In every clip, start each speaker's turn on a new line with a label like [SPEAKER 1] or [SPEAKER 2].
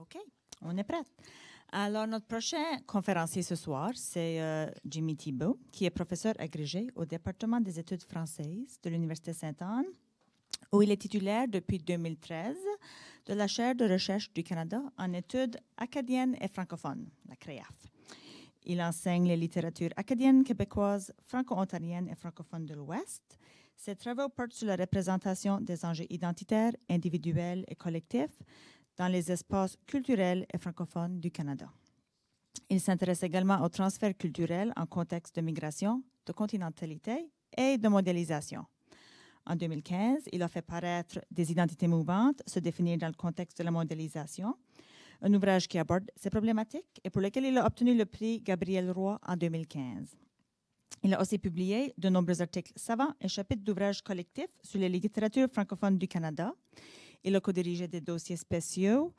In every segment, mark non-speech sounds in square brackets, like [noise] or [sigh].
[SPEAKER 1] OK, on est prêts. Alors, notre prochain conférencier ce soir, c'est euh, Jimmy Thibault, qui est professeur agrégé au département des études françaises de l'Université Sainte-Anne, où il est titulaire depuis 2013 de la chaire de recherche du Canada en études acadiennes et francophones, la CREAF. Il enseigne les littératures acadiennes, québécoises, franco-ontariennes et francophones de l'Ouest. Ses travaux portent sur la représentation des enjeux identitaires, individuels et collectifs, dans les espaces culturels et francophones du Canada. Il s'intéresse également au transfert culturel en contexte de migration, de continentalité et de modélisation. En 2015, il a fait paraître Des identités mouvantes, se définir dans le contexte de la modélisation, un ouvrage qui aborde ces problématiques et pour lequel il a obtenu le prix Gabriel Roy en 2015. Il a aussi publié de nombreux articles savants et chapitres d'ouvrages collectifs sur les littératures francophones du Canada il a co dirigé des dossiers spéciaux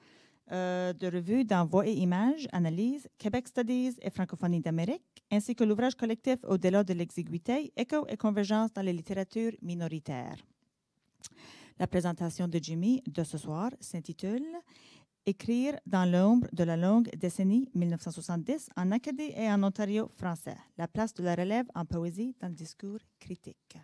[SPEAKER 1] euh, de revues d'envoi et images, analyse, Québec Studies et Francophonie d'Amérique, ainsi que l'ouvrage collectif Au-delà de l'exiguïté, écho et convergence dans les littératures minoritaires. La présentation de Jimmy de ce soir s'intitule Écrire dans l'ombre de la longue décennie 1970 en Acadie et en Ontario français, la place de la relève en poésie dans le discours critique.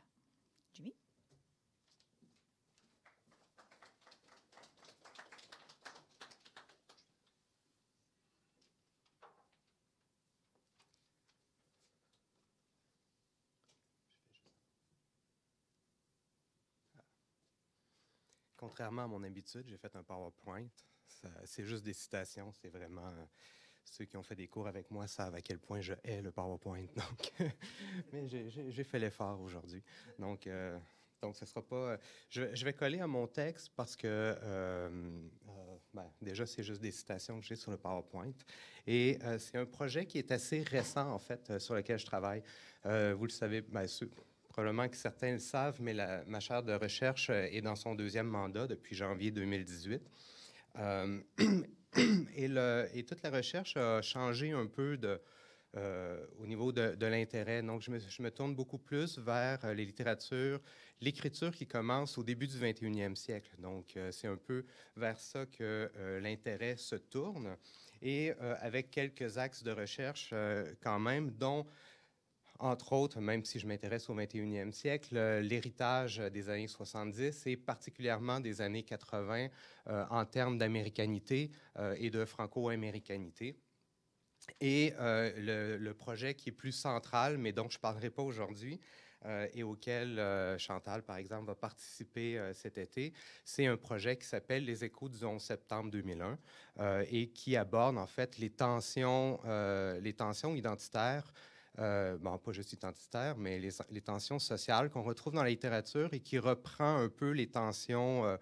[SPEAKER 2] contrairement à mon habitude, j'ai fait un PowerPoint. C'est juste des citations. C'est vraiment. ceux qui ont fait des cours avec moi savent à quel point je hais le PowerPoint. [laughs] Donc, mais j'ai fait l'effort aujourd'hui. Donc, euh, donc, ce sera pas. Je, vais coller à mon texte parce que euh, euh, ben, déjà, c'est juste des citations que j'ai sur le PowerPoint. Et c'est un projet qui est assez récent, en fait, sur lequel je travaille. vous le savez, ben, Probablement que certains le savent, mais la, ma chaire de recherche euh, est dans son deuxième mandat depuis janvier 2018. Euh, [clears throat] et, et, toute la recherche a changé un peu de, euh, au niveau de, l'intérêt. Donc, je me, tourne beaucoup plus vers les littératures, l'écriture qui commence au début du 21e siècle. Donc, c'est un peu vers ça que l'intérêt se tourne. Et avec quelques axes de recherche quand même, dont entre autres, même si je m'intéresse au 21e siècle, euh, l'héritage euh, des années 70 et particulièrement des années 80 euh, en termes d'américanité et de franco-américanité. Et le, projet qui est plus central, mais dont je ne parlerai pas aujourd'hui, et auquel Chantal, par exemple, va participer cet été. C'est un projet qui s'appelle Les échos du 11 septembre 2001 et qui aborde en fait les tensions, les tensions identitaires euh, bon, pas juste identitaire, mais les, tensions sociales qu'on retrouve dans la littérature et qui reprend un peu les tensions euh,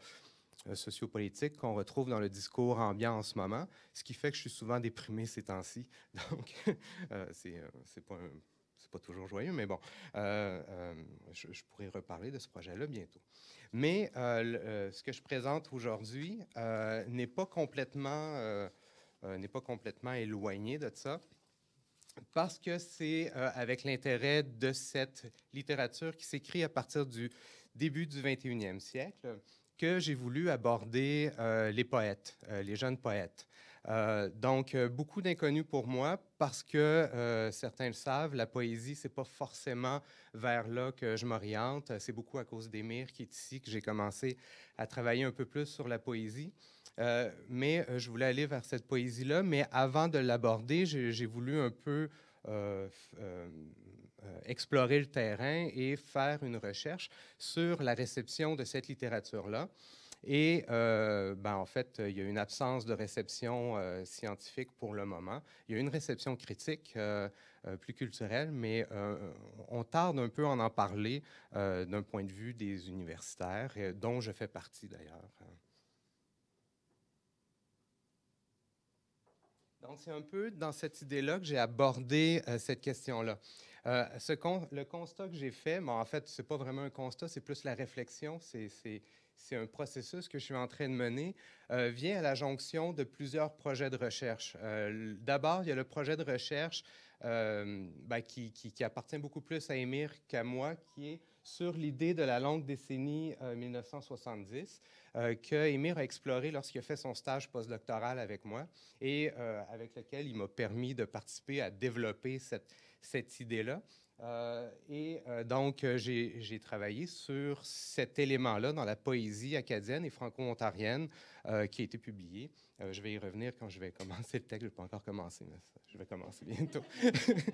[SPEAKER 2] euh, sociopolitiques qu'on retrouve dans le discours ambiant en ce moment, ce qui fait que je suis souvent déprimé ces temps-ci. [laughs] Donc, ce c'est pas toujours joyeux, mais bon, je, pourrais reparler de ce projet-là bientôt. Mais ce que je présente aujourd'hui n'est pas complètement n'est pas complètement éloigné de ça parce que c'est euh, avec l'intérêt de cette littérature qui s'écrit à partir du début du 21e siècle que j'ai voulu aborder euh, les poètes, euh, les jeunes poètes. donc, beaucoup d'inconnus pour moi parce que certains le savent, la poésie, c'est pas forcément vers là que je m'oriente. C'est beaucoup à cause d'Émir qui est ici que j'ai commencé à travailler un peu plus sur la poésie. Euh, mais euh, je voulais aller vers cette poésie-là. Mais avant de l'aborder, j'ai voulu un peu euh, explorer le terrain et faire une recherche sur la réception de cette littérature-là. Et ben, en fait, il y a une absence de réception scientifique pour le moment. Il y a une réception critique, plus culturelle, mais on tarde un peu à en parler d'un point de vue des universitaires, dont je fais partie d'ailleurs. Donc, c'est un peu dans cette idée-là que j'ai abordé euh, cette question-là. Euh, le constat que j'ai fait, mais en fait, ce n'est pas vraiment un constat, c'est plus la réflexion, c'est un processus que je suis en train de mener, euh, vient à la jonction de plusieurs projets de recherche. D'abord, il y a le projet de recherche ben, qui, appartient beaucoup plus à Émir qu'à moi, qui est sur l'idée de la longue décennie 1970 euh, euh, que Émir a exploré lorsqu'il a fait son stage postdoctoral avec moi et euh, avec lequel il m'a permis de participer à développer cette idée-là. Euh, et euh, donc, euh, j'ai travaillé sur cet élément-là dans la poésie acadienne et franco-ontarienne qui a été publiée. je vais y revenir quand je vais commencer le texte. Je peux pas encore commencer, mais je vais commencer bientôt. [laughs]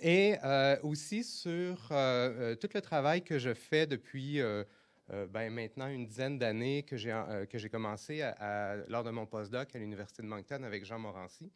[SPEAKER 2] et aussi sur tout le travail que je fais depuis... Ben, maintenant une dizaine d'années que j'ai commencé lors de mon postdoc à l'Université de Moncton avec Jean Morancy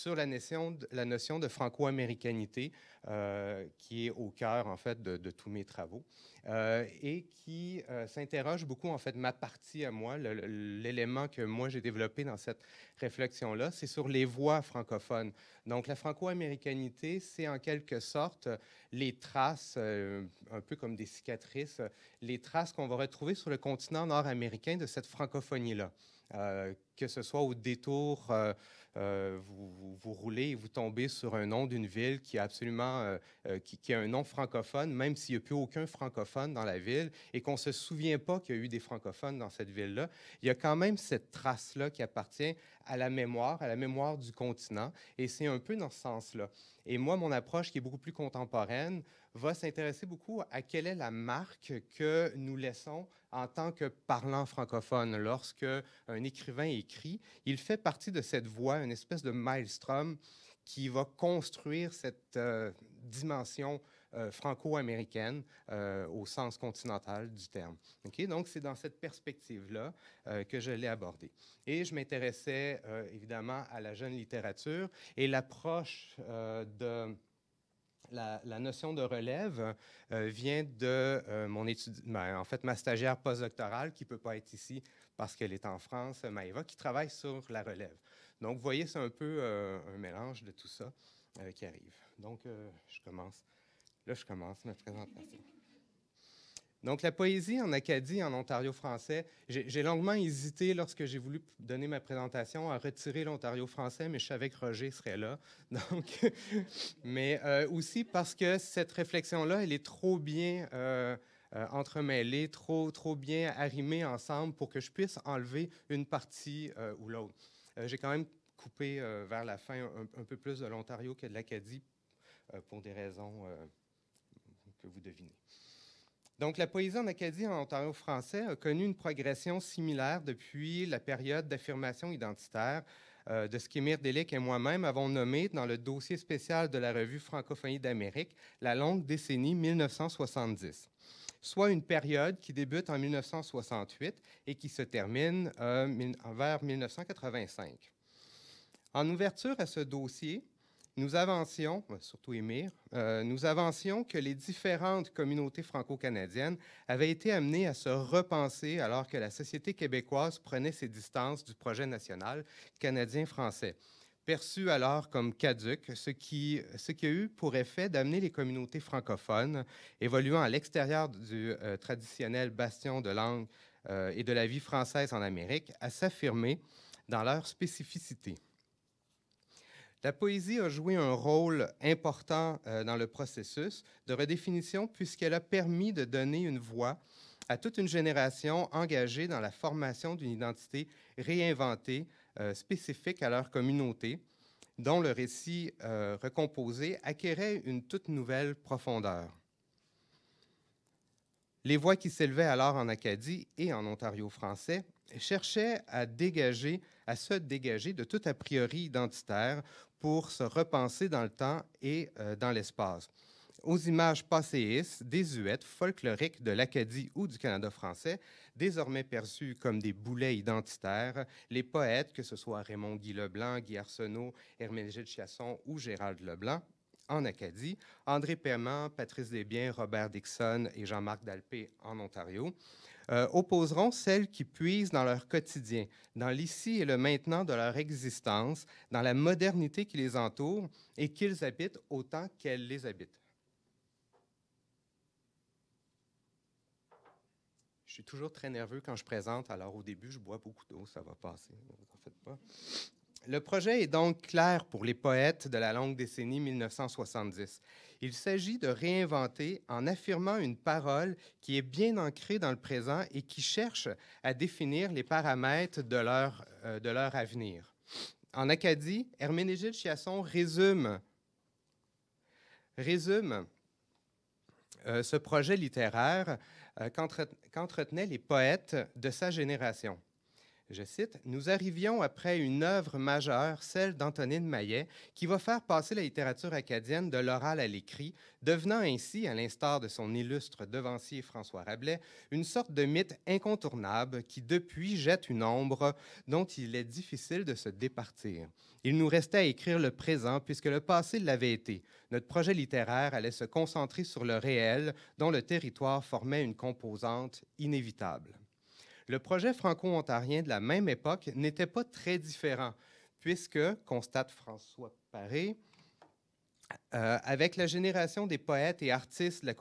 [SPEAKER 2] sur la notion de, la notion de franco-américanité euh, qui est au cœur, en fait, de, tous mes travaux euh, et qui euh, s'interroge beaucoup, en fait, ma partie à moi, l'élément que moi j'ai développé dans cette réflexion-là, c'est sur les voies francophones. Donc, la franco-américanité, c'est en quelque sorte les traces, un peu comme des cicatrices, les traces qu'on va retrouver sur le continent nord-américain de cette francophonie-là. Euh, que ce soit au détour, euh, euh, vous, roulez et vous tombez sur un nom d'une ville qui absolument, qui, qui, a un nom francophone, même s'il n'y a plus aucun francophone dans la ville et qu'on ne se souvient pas qu'il y a eu des francophones dans cette ville-là, il y a quand même cette trace-là qui appartient à la mémoire, à la mémoire du continent. Et c'est un peu dans ce sens-là. Et moi, mon approche qui est beaucoup plus contemporaine, va s'intéresser beaucoup à quelle est la marque que nous laissons en tant que parlant francophone. Lorsque un écrivain écrit, il fait partie de cette voie, une espèce de maelstrom qui va construire cette euh, dimension euh, franco-américaine euh, au sens continental du terme. Donc, c'est dans cette perspective-là que je l'ai abordé. Et je m'intéressais évidemment à la jeune littérature et l'approche de la, notion de relève euh, vient de euh, mon étude, ben, en fait, ma stagiaire postdoctorale qui ne peut pas être ici parce qu'elle est en France, Maëva, qui travaille sur la relève. Donc, vous voyez, c'est un peu euh, un mélange de tout ça qui arrive. Donc, je commence. Là, je commence ma présentation. Donc, la poésie en Acadie, en Ontario français, j'ai longuement hésité lorsque j'ai voulu donner ma présentation à retirer l'Ontario français, mais je savais que Roger serait là. [laughs] mais euh, aussi parce que cette réflexion-là, elle est trop bien euh, euh, entremêlée, trop, trop bien arrimée ensemble pour que je puisse enlever une partie ou l'autre. j'ai quand même coupé vers la fin un peu plus de l'Ontario que de l'Acadie pour des raisons que vous devinez. Donc, la poésie en Acadie en Ontario français a connu une progression similaire depuis la période d'affirmation identitaire euh, de ce qu'Émir Delic et moi-même avons nommé dans le dossier spécial de la revue Francophonie d'Amérique la longue décennie 1970, soit une période qui débute en 1968 et qui se termine euh, vers 1985. En ouverture à ce dossier, nous avancions, surtout Émir, euh, nous avancions que les différentes communautés franco-canadiennes avaient été amenées à se repenser alors que la société québécoise prenait ses distances du projet national canadien-français. Perçu alors comme caduque, ce qui, ce qui a eu pour effet d'amener les communautés francophones évoluant à l'extérieur du euh, traditionnel bastion de langue euh, et de la vie française en Amérique à s'affirmer dans leur spécificité. La poésie a joué un rôle important euh, dans le processus de redéfinition puisqu'elle a permis de donner une voix à toute une génération engagée dans la formation d'une identité réinventée euh, spécifique à leur communauté, dont le récit euh, recomposé acquérait une toute nouvelle profondeur. Les voix qui s'élevaient alors en Acadie et en Ontario français cherchaient à dégager, à se dégager de tout a priori identitaire pour se repenser dans le temps et euh, dans l'espace. Aux images passéistes, désuètes, folkloriques de l'Acadie ou du Canada français, désormais perçues comme des boulets identitaires, les poètes, que ce soit Raymond Guy Leblanc, Guy Arsenault, de Chasson ou Gérald Leblanc, en Acadie, André Paiement, Patrice Desbiens, Robert Dixon et Jean-Marc Dalpé en Ontario, euh, opposeront celles qui puisent dans leur quotidien, dans l'ici et le maintenant de leur existence, dans la modernité qui les entoure et qu'ils habitent autant qu'elles les habitent. Je suis toujours très nerveux quand je présente, alors au début, je bois beaucoup d'eau, ça va passer, ne vous en faites pas. Le projet est donc clair pour les poètes de la longue décennie 1970. Il s'agit de réinventer en affirmant une parole qui est bien ancrée dans le présent et qui cherche à définir les paramètres de leur, euh, avenir. En Acadie, Herménégide Chiasson résume, résume euh, ce projet littéraire euh, qu'entretenaient les poètes de sa génération je cite, Nous arrivions après une œuvre majeure, celle d'Antonine Maillet, qui va faire passer la littérature acadienne de l'oral à l'écrit, devenant ainsi, à l'instar de son illustre devancier François Rabelais, une sorte de mythe incontournable qui depuis jette une ombre dont il est difficile de se départir. Il nous restait à écrire le présent puisque le passé l'avait été. Notre projet littéraire allait se concentrer sur le réel dont le territoire formait une composante inévitable. Le projet franco-ontarien de la même époque n'était pas très différent, puisque, constate François Paré, euh, avec la génération des poètes et artistes de la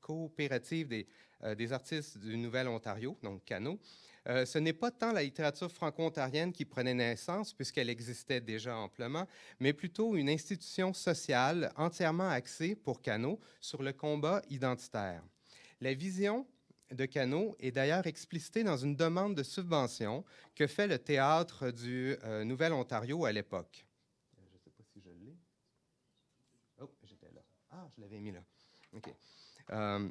[SPEAKER 2] coopérative euh, des, artistes du Nouvel-Ontario, donc Cano, euh, ce n'est pas tant la littérature franco-ontarienne qui prenait naissance, puisqu'elle existait déjà amplement, mais plutôt une institution sociale entièrement axée, pour Cano, sur le combat identitaire. La vision de Canot est d'ailleurs explicité dans une demande de subvention que fait le théâtre du euh, Nouvel Ontario à l'époque. Euh, je ne sais pas si je l'ai. Oh, j'étais là. Ah, je l'avais mis là. OK. Euh,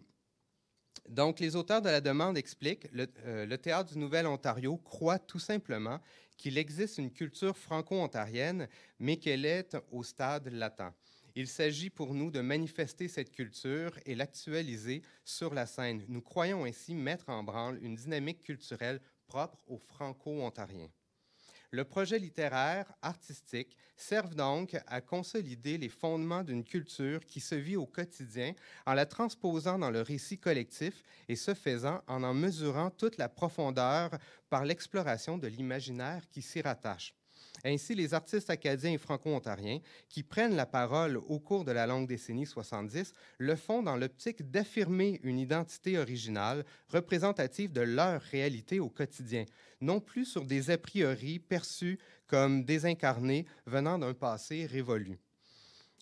[SPEAKER 2] donc, les auteurs de la demande expliquent le, le théâtre du Nouvel Ontario croit tout simplement qu'il existe une culture franco-ontarienne, mais qu'elle est au stade latent. Il s'agit pour nous de manifester cette culture et l'actualiser sur la scène. Nous croyons ainsi mettre en branle une dynamique culturelle propre aux Franco-Ontariens. Le projet littéraire, artistique, serve donc à consolider les fondements d'une culture qui se vit au quotidien en la transposant dans le récit collectif et ce faisant en en mesurant toute la profondeur par l'exploration de l'imaginaire qui s'y rattache. Ainsi, les artistes acadiens et franco-ontariens qui prennent la parole au cours de la longue décennie 70 le font dans l'optique d'affirmer une identité originale représentative de leur réalité au quotidien, non plus sur des a priori perçus comme désincarnés venant d'un passé révolu.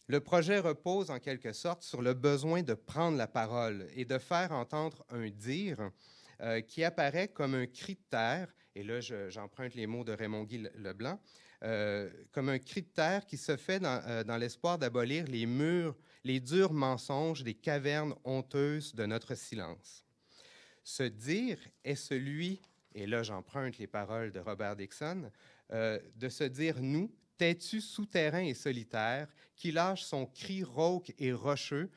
[SPEAKER 2] Le projet repose en quelque sorte sur le besoin de prendre la parole et de faire entendre un dire euh, qui apparaît comme un critère, et là j'emprunte les mots de Raymond Guy Leblanc, euh, comme un critère qui se fait euh, dans, l'espoir d'abolir les murs, les durs mensonges des cavernes honteuses de notre silence. Ce dire est celui, et là j'emprunte les paroles de Robert Dixon, euh, de se dire nous, têtu, souterrain et solitaire, qui lâche son cri rauque et rocheux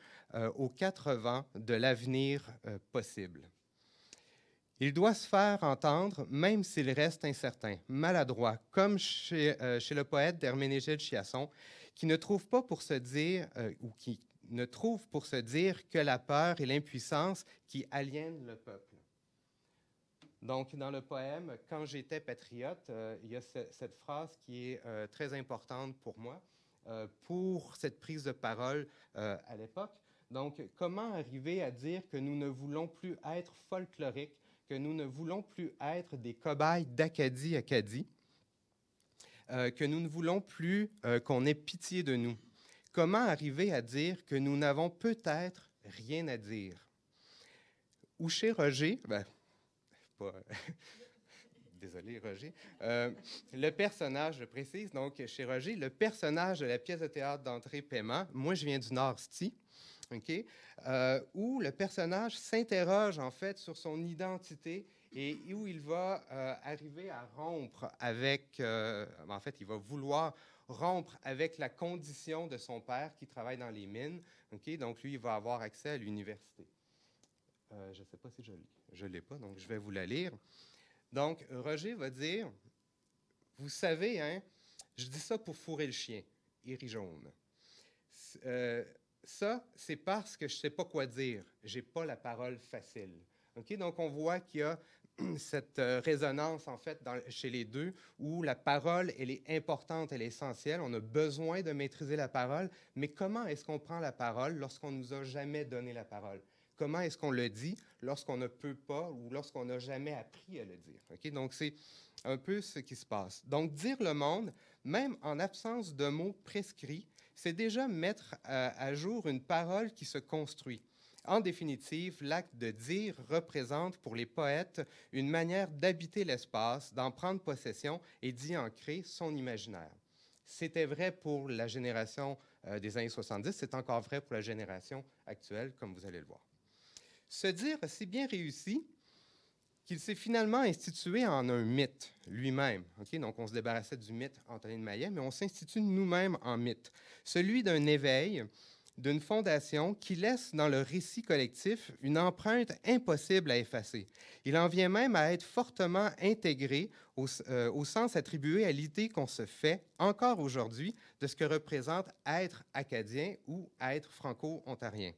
[SPEAKER 2] aux quatre vents de l'avenir possible. Il doit se faire entendre même s'il reste incertain, maladroit, comme chez, euh, le poète de Chiasson, qui ne trouve pas pour se dire, euh, ou qui ne trouve pour se dire que la peur et l'impuissance qui aliènent le peuple. Donc, dans le poème Quand j'étais patriote, euh, il y a cette phrase qui est très importante pour moi, pour cette prise de parole à l'époque. Donc, comment arriver à dire que nous ne voulons plus être folkloriques, que nous ne voulons plus être des cobayes d'Acadie Acadie, euh, que nous ne voulons plus euh, qu'on ait pitié de nous. Comment arriver à dire que nous n'avons peut-être rien à dire? Ou chez Roger, ben, [laughs] [laughs] désolé Roger, euh, le personnage, je précise, donc chez Roger, le personnage de la pièce de théâtre d'entrée paiement, moi je viens du Nord-Sti, euh, où le personnage s'interroge en fait sur son identité et où il va euh, arriver à rompre avec, euh, en fait, il va vouloir rompre avec la condition de son père qui travaille dans les mines. Donc lui, il va avoir accès à l'université. je ne sais pas si je l'ai. Je ne l'ai pas, donc je vais vous la lire. Donc Roger va dire, vous savez, hein, je dis ça pour fourrer le chien, Iris jaune ça, c'est parce que je ne sais pas quoi dire. Je n'ai pas la parole facile. Donc, on voit qu'il y a [clears throat] cette euh, résonance, en fait, chez les deux, où la parole, elle est importante, elle est essentielle. On a besoin de maîtriser la parole, mais comment est-ce qu'on prend la parole lorsqu'on ne nous a jamais donné la parole? Comment est-ce qu'on le dit lorsqu'on ne peut pas ou lorsqu'on n'a jamais appris à le dire? Donc, c'est un peu ce qui se passe. Donc, dire le monde, même en absence de mots prescrits, c'est déjà mettre à, jour une parole qui se construit. En définitive, l'acte de dire représente pour les poètes une manière d'habiter l'espace, d'en prendre possession et d'y ancrer son imaginaire. C'était vrai pour la génération euh, des années 70, c'est encore vrai pour la génération actuelle, comme vous allez le voir. Se dire si bien réussi qu'il s'est finalement institué en un mythe lui-même. Donc, on se débarrassait du mythe Antonin de Maillet, mais on s'institue nous-mêmes en mythe. Celui d'un éveil, d'une fondation qui laisse dans le récit collectif une empreinte impossible à effacer. Il en vient même à être fortement intégré au, euh, au sens attribué à l'idée qu'on se fait encore aujourd'hui de ce que représente être acadien ou être franco-ontarien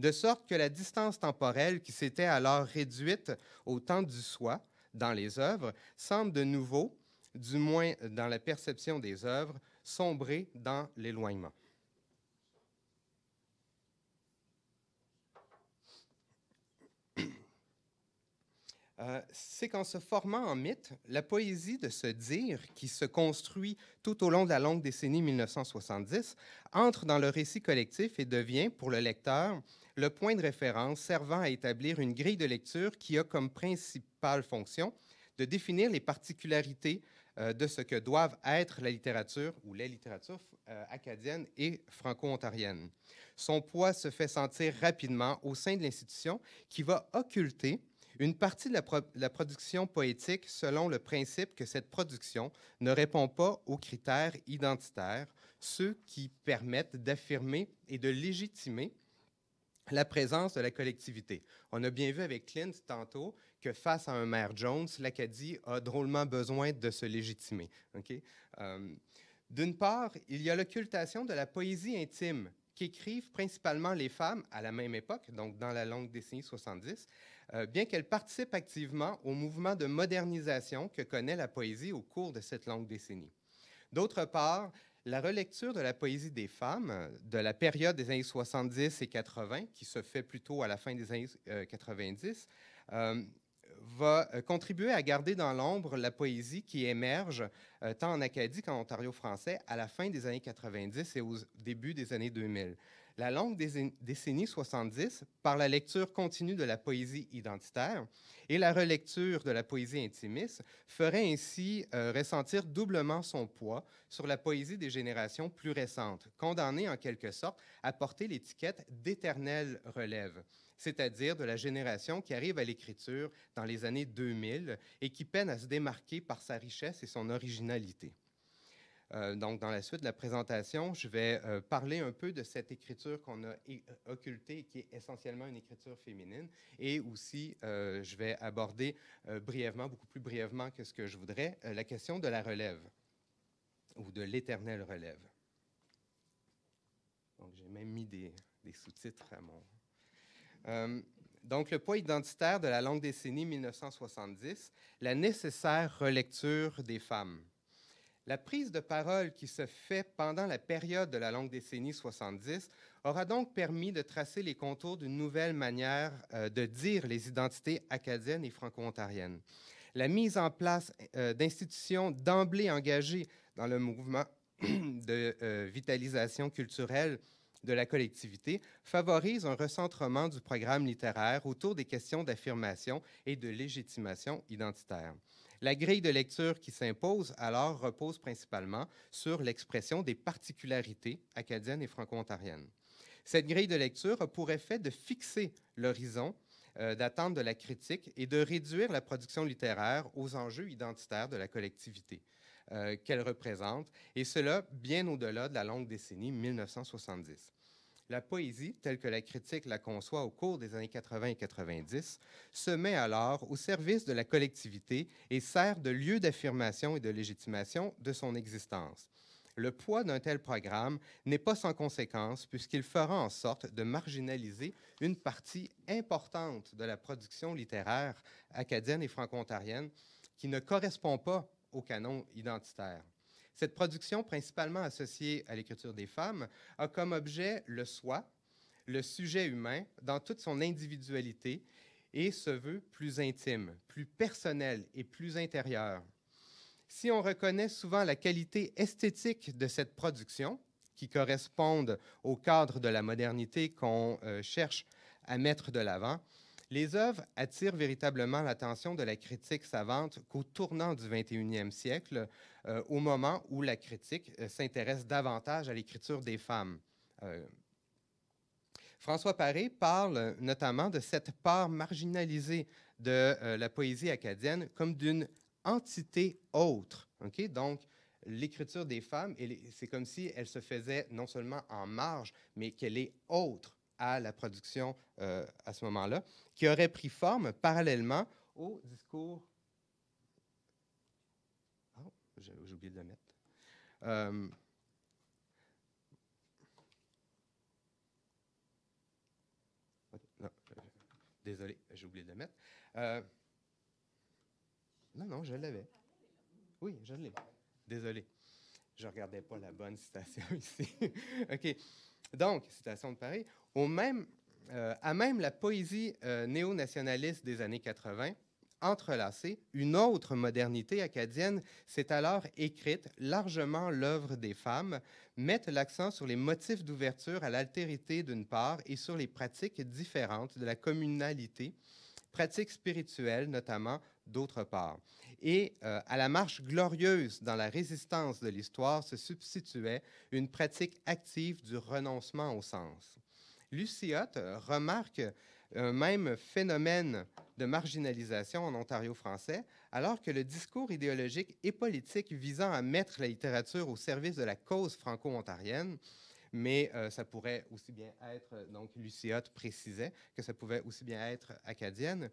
[SPEAKER 2] de sorte que la distance temporelle qui s'était alors réduite au temps du soi dans les œuvres semble de nouveau, du moins dans la perception des œuvres, sombrer dans l'éloignement. Euh, c'est qu'en se formant en mythe, la poésie de ce dire, qui se construit tout au long de la longue décennie 1970, entre dans le récit collectif et devient, pour le lecteur, le point de référence servant à établir une grille de lecture qui a comme principale fonction de définir les particularités euh, de ce que doivent être la littérature ou les littératures euh, acadienne et franco-ontarienne. Son poids se fait sentir rapidement au sein de l'institution qui va occulter une partie de la, la, production poétique selon le principe que cette production ne répond pas aux critères identitaires, ceux qui permettent d'affirmer et de légitimer la présence de la collectivité. On a bien vu avec Clint tantôt que face à un maire Jones, l'Acadie a drôlement besoin de se légitimer. Euh, d'une part, il y a l'occultation de la poésie intime qu'écrivent principalement les femmes à la même époque, donc dans la longue décennie 70, euh, bien qu'elles participent activement au mouvement de modernisation que connaît la poésie au cours de cette longue décennie. D'autre part, la relecture de la poésie des femmes de la période des années 70 et 80, qui se fait plutôt à la fin des années 90, euh, euh, va euh, contribuer à garder dans l'ombre la poésie qui émerge tant en Acadie qu'en Ontario français à la fin des années 90 et au début des années 2000 la longue décennie 70 par la lecture continue de la poésie identitaire et la relecture de la poésie intimiste ferait ainsi euh, ressentir doublement son poids sur la poésie des générations plus récentes, condamnée en quelque sorte à porter l'étiquette d'éternelle relève, c'est-à-dire de la génération qui arrive à l'écriture dans les années 2000 et qui peine à se démarquer par sa richesse et son originalité. Euh, donc, dans la suite de la présentation, je vais euh, parler un peu de cette écriture qu'on a euh, occultée, qui est essentiellement une écriture féminine. Et aussi, je vais aborder brièvement, beaucoup plus brièvement que ce que je voudrais, la question de la relève ou de l'éternelle relève. Donc, j'ai même mis des, sous-titres à mon. Donc, le poids identitaire de la longue décennie 1970, la nécessaire relecture des femmes. La prise de parole qui se fait pendant la période de la longue décennie 70 aura donc permis de tracer les contours d'une nouvelle manière euh, de dire les identités acadiennes et franco-ontariennes. La mise en place euh, d'institutions d'emblée engagées dans le mouvement [clears throat] de euh, vitalisation culturelle de la collectivité favorise un recentrement du programme littéraire autour des questions d'affirmation et de légitimation identitaire. La grille de lecture qui s'impose alors repose principalement sur l'expression des particularités acadiennes et franco-ontariennes. Cette grille de lecture a pour effet de fixer l'horizon euh, d'attente de la critique et de réduire la production littéraire aux enjeux identitaires de la collectivité euh, qu'elle représente, et cela bien au-delà de la longue décennie 1970. La poésie, telle que la critique la conçoit au cours des années 80 et 90, se met alors au service de la collectivité et sert de lieu d'affirmation et de légitimation de son existence. Le poids d'un tel programme n'est pas sans conséquence puisqu'il fera en sorte de marginaliser une partie importante de la production littéraire acadienne et franco-ontarienne qui ne correspond pas au canon identitaire. Cette production, principalement associée à l'écriture des femmes, a comme objet le soi, le sujet humain, dans toute son individualité, et se veut plus intime, plus personnel et plus intérieur. Si on reconnaît souvent la qualité esthétique de cette production, qui correspond au cadre de la modernité qu'on euh, cherche à mettre de l'avant, les œuvres attirent véritablement l'attention de la critique savante qu'au tournant du 21e siècle, euh, au moment où la critique euh, s'intéresse davantage à l'écriture des femmes. Euh, François Paré parle notamment de cette part marginalisée de la poésie acadienne comme d'une entité autre. Donc, l'écriture des femmes, c'est comme si elle se faisait non seulement en marge, mais qu'elle est autre à la production euh, à ce moment-là, qui aurait pris forme parallèlement au discours. Oh, j'ai oublié de le mettre. Euh, non, euh, désolé, j'ai oublié de le mettre. Non, non, je l'avais. Oui, je l'ai. Désolé. Je ne regardais pas la bonne citation [laughs] ici. OK. Donc, citation de Paris, au même, euh, à même la poésie euh, néo-nationaliste des années 80, entrelacée, une autre modernité acadienne s'est alors écrite, largement l'œuvre des femmes, mettent l'accent sur les motifs d'ouverture à l'altérité d'une part et sur les pratiques différentes de la communalité, pratiques spirituelles notamment, d'autre part. Et euh, à la marche glorieuse dans la résistance de l'histoire se substituait une pratique active du renoncement au sens. Luciotte euh, remarque un euh, même phénomène de marginalisation en Ontario français, alors que le discours idéologique et politique visant à mettre la littérature au service de la cause franco-ontarienne mais euh, ça pourrait aussi bien être, euh, donc Luciotte précisait que ça pouvait aussi bien être acadienne,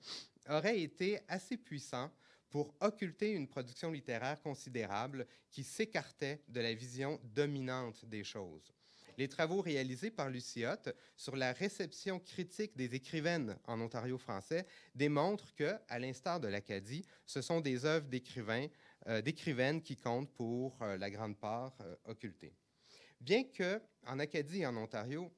[SPEAKER 2] aurait été assez puissant pour occulter une production littéraire considérable qui s'écartait de la vision dominante des choses. Les travaux réalisés par Luciotte sur la réception critique des écrivaines en Ontario français démontrent que, à l'instar de l'Acadie, ce sont des œuvres d'écrivains, euh, d'écrivaines qui comptent pour la grande part occultées. Bien que, en Acadie et en Ontario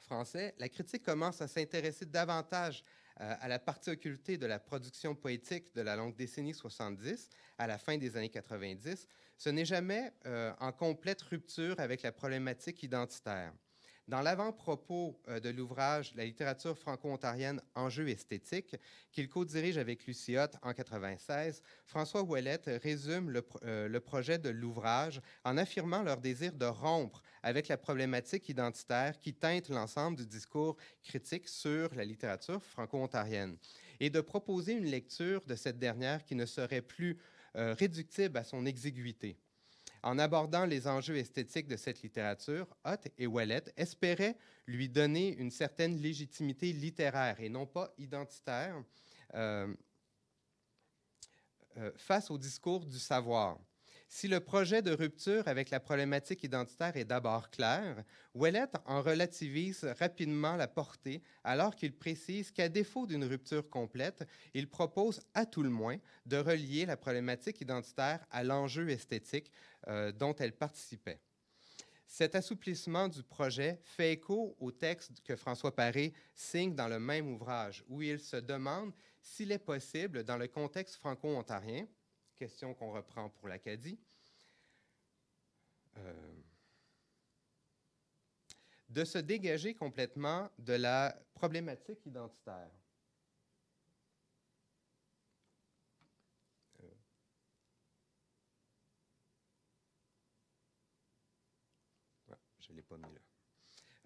[SPEAKER 2] français, la critique commence à s'intéresser davantage euh, à la partie occultée de la production poétique de la longue décennie 70 à la fin des années 90, ce n'est jamais euh, en complète rupture avec la problématique identitaire. Dans l'avant-propos euh, de l'ouvrage La littérature franco-ontarienne, enjeu esthétique, qu'il co-dirige avec Lucie en 1996, François Ouellette résume euh, le, projet de l'ouvrage en affirmant leur désir de rompre avec la problématique identitaire qui teinte l'ensemble du discours critique sur la littérature franco-ontarienne et de proposer une lecture de cette dernière qui ne serait plus euh, réductible à son exiguïté. En abordant les enjeux esthétiques de cette littérature, Hoth et Wallet espéraient lui donner une certaine légitimité littéraire et non pas identitaire euh, euh, face au discours du savoir. Si le projet de rupture avec la problématique identitaire est d'abord clair, Ouellet en relativise rapidement la portée alors qu'il précise qu'à défaut d'une rupture complète, il propose à tout le moins de relier la problématique identitaire à l'enjeu esthétique euh, dont elle participait. Cet assouplissement du projet fait écho au texte que François Paré signe dans le même ouvrage, où il se demande s'il est possible, dans le contexte franco-ontarien, question qu'on reprend pour l'Acadie, euh, de se dégager complètement de la problématique identitaire.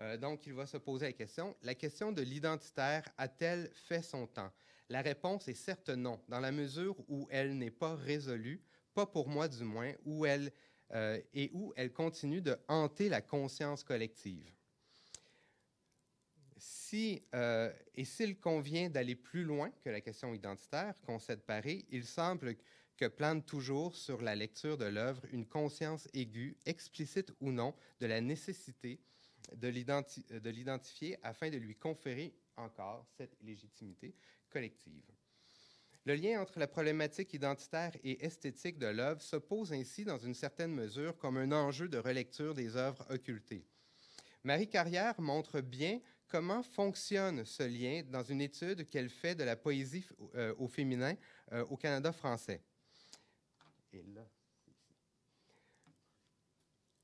[SPEAKER 2] Euh, donc, il va se poser la question, la question de l'identitaire a-t-elle fait son temps? La réponse est certes non, dans la mesure où elle n'est pas résolue, pas pour moi du moins, où elle, euh, et où elle continue de hanter la conscience collective. Si, euh, et s'il convient d'aller plus loin que la question identitaire qu'on s'est paris il semble que que plane toujours sur la lecture de l'œuvre une conscience aiguë, explicite ou non, de la nécessité de l'identifier afin de lui conférer encore cette légitimité collective. Le lien entre la problématique identitaire et esthétique de l'œuvre se pose ainsi dans une certaine mesure comme un enjeu de relecture des œuvres occultées. Marie Carrière montre bien comment fonctionne ce lien dans une étude qu'elle fait de la poésie euh, au féminin euh, au Canada français.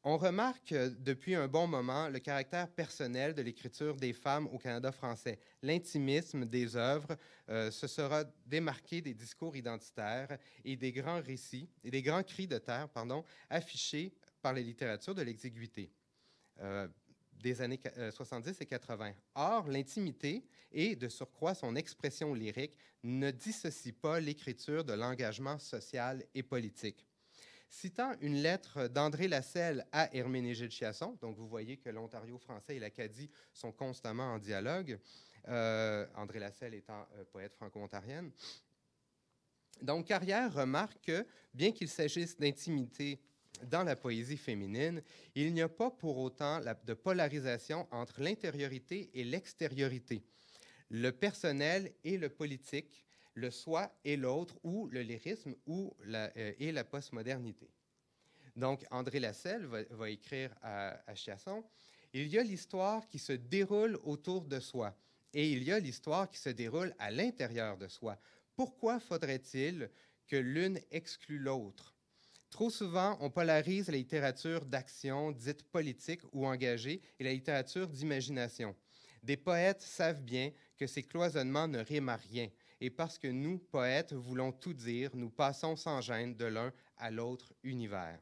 [SPEAKER 2] On remarque euh, depuis un bon moment le caractère personnel de l'écriture des femmes au Canada français. L'intimisme des œuvres euh, se sera démarqué des discours identitaires et des grands récits et des grands cris de terre, affichés par les littératures de l'exiguïté. Euh, des années 70 euh, et 80. Or, l'intimité et de surcroît son expression lyrique ne dissocient pas l'écriture de l'engagement social et politique. Citant une lettre d'André Lasselle à de Chiasson, donc vous voyez que l'Ontario français et l'Acadie sont constamment en dialogue, euh, André Lasselle étant euh, poète franco-ontarienne. Donc, Carrière remarque que, bien qu'il s'agisse d'intimité dans la poésie féminine, il n'y a pas pour autant de polarisation entre l'intériorité et l'extériorité, le personnel et le politique, le soi et l'autre, ou le lyrisme ou euh, et la postmodernité. Donc, André Lasselle va, écrire à, à, Chasson Il y a l'histoire qui se déroule autour de soi, et il y a l'histoire qui se déroule à l'intérieur de soi. Pourquoi faudrait-il que l'une exclue l'autre Trop souvent, on polarise la littérature d'action dite politique ou engagée et la littérature d'imagination. Des poètes savent bien que ces cloisonnements ne riment à rien, et parce que nous, poètes, voulons tout dire, nous passons sans gêne de l'un à l'autre univers.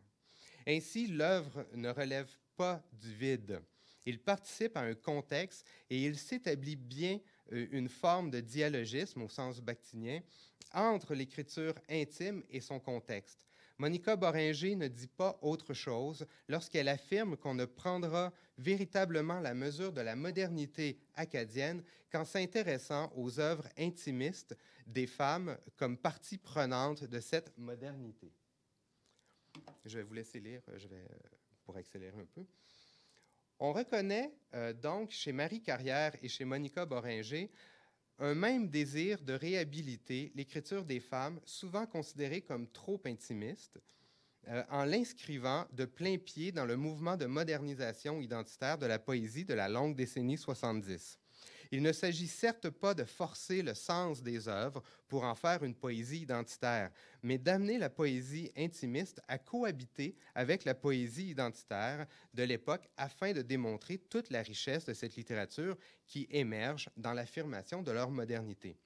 [SPEAKER 2] Ainsi, l'œuvre ne relève pas du vide. Il participe à un contexte et il s'établit bien euh, une forme de dialogisme au sens bactinien, entre l'écriture intime et son contexte. Monica Boringer ne dit pas autre chose lorsqu'elle affirme qu'on ne prendra véritablement la mesure de la modernité acadienne qu'en s'intéressant aux œuvres intimistes des femmes comme partie prenante de cette modernité. Je vais vous laisser lire, je vais euh, pour accélérer un peu. On reconnaît euh, donc chez Marie Carrière et chez Monica Boringer un même désir de réhabiliter l'écriture des femmes, souvent considérée comme trop intimiste, euh, en l'inscrivant de plein pied dans le mouvement de modernisation identitaire de la poésie de la longue décennie 70. Il ne s'agit certes pas de forcer le sens des œuvres pour en faire une poésie identitaire, mais d'amener la poésie intimiste à cohabiter avec la poésie identitaire de l'époque afin de démontrer toute la richesse de cette littérature qui émerge dans l'affirmation de leur modernité.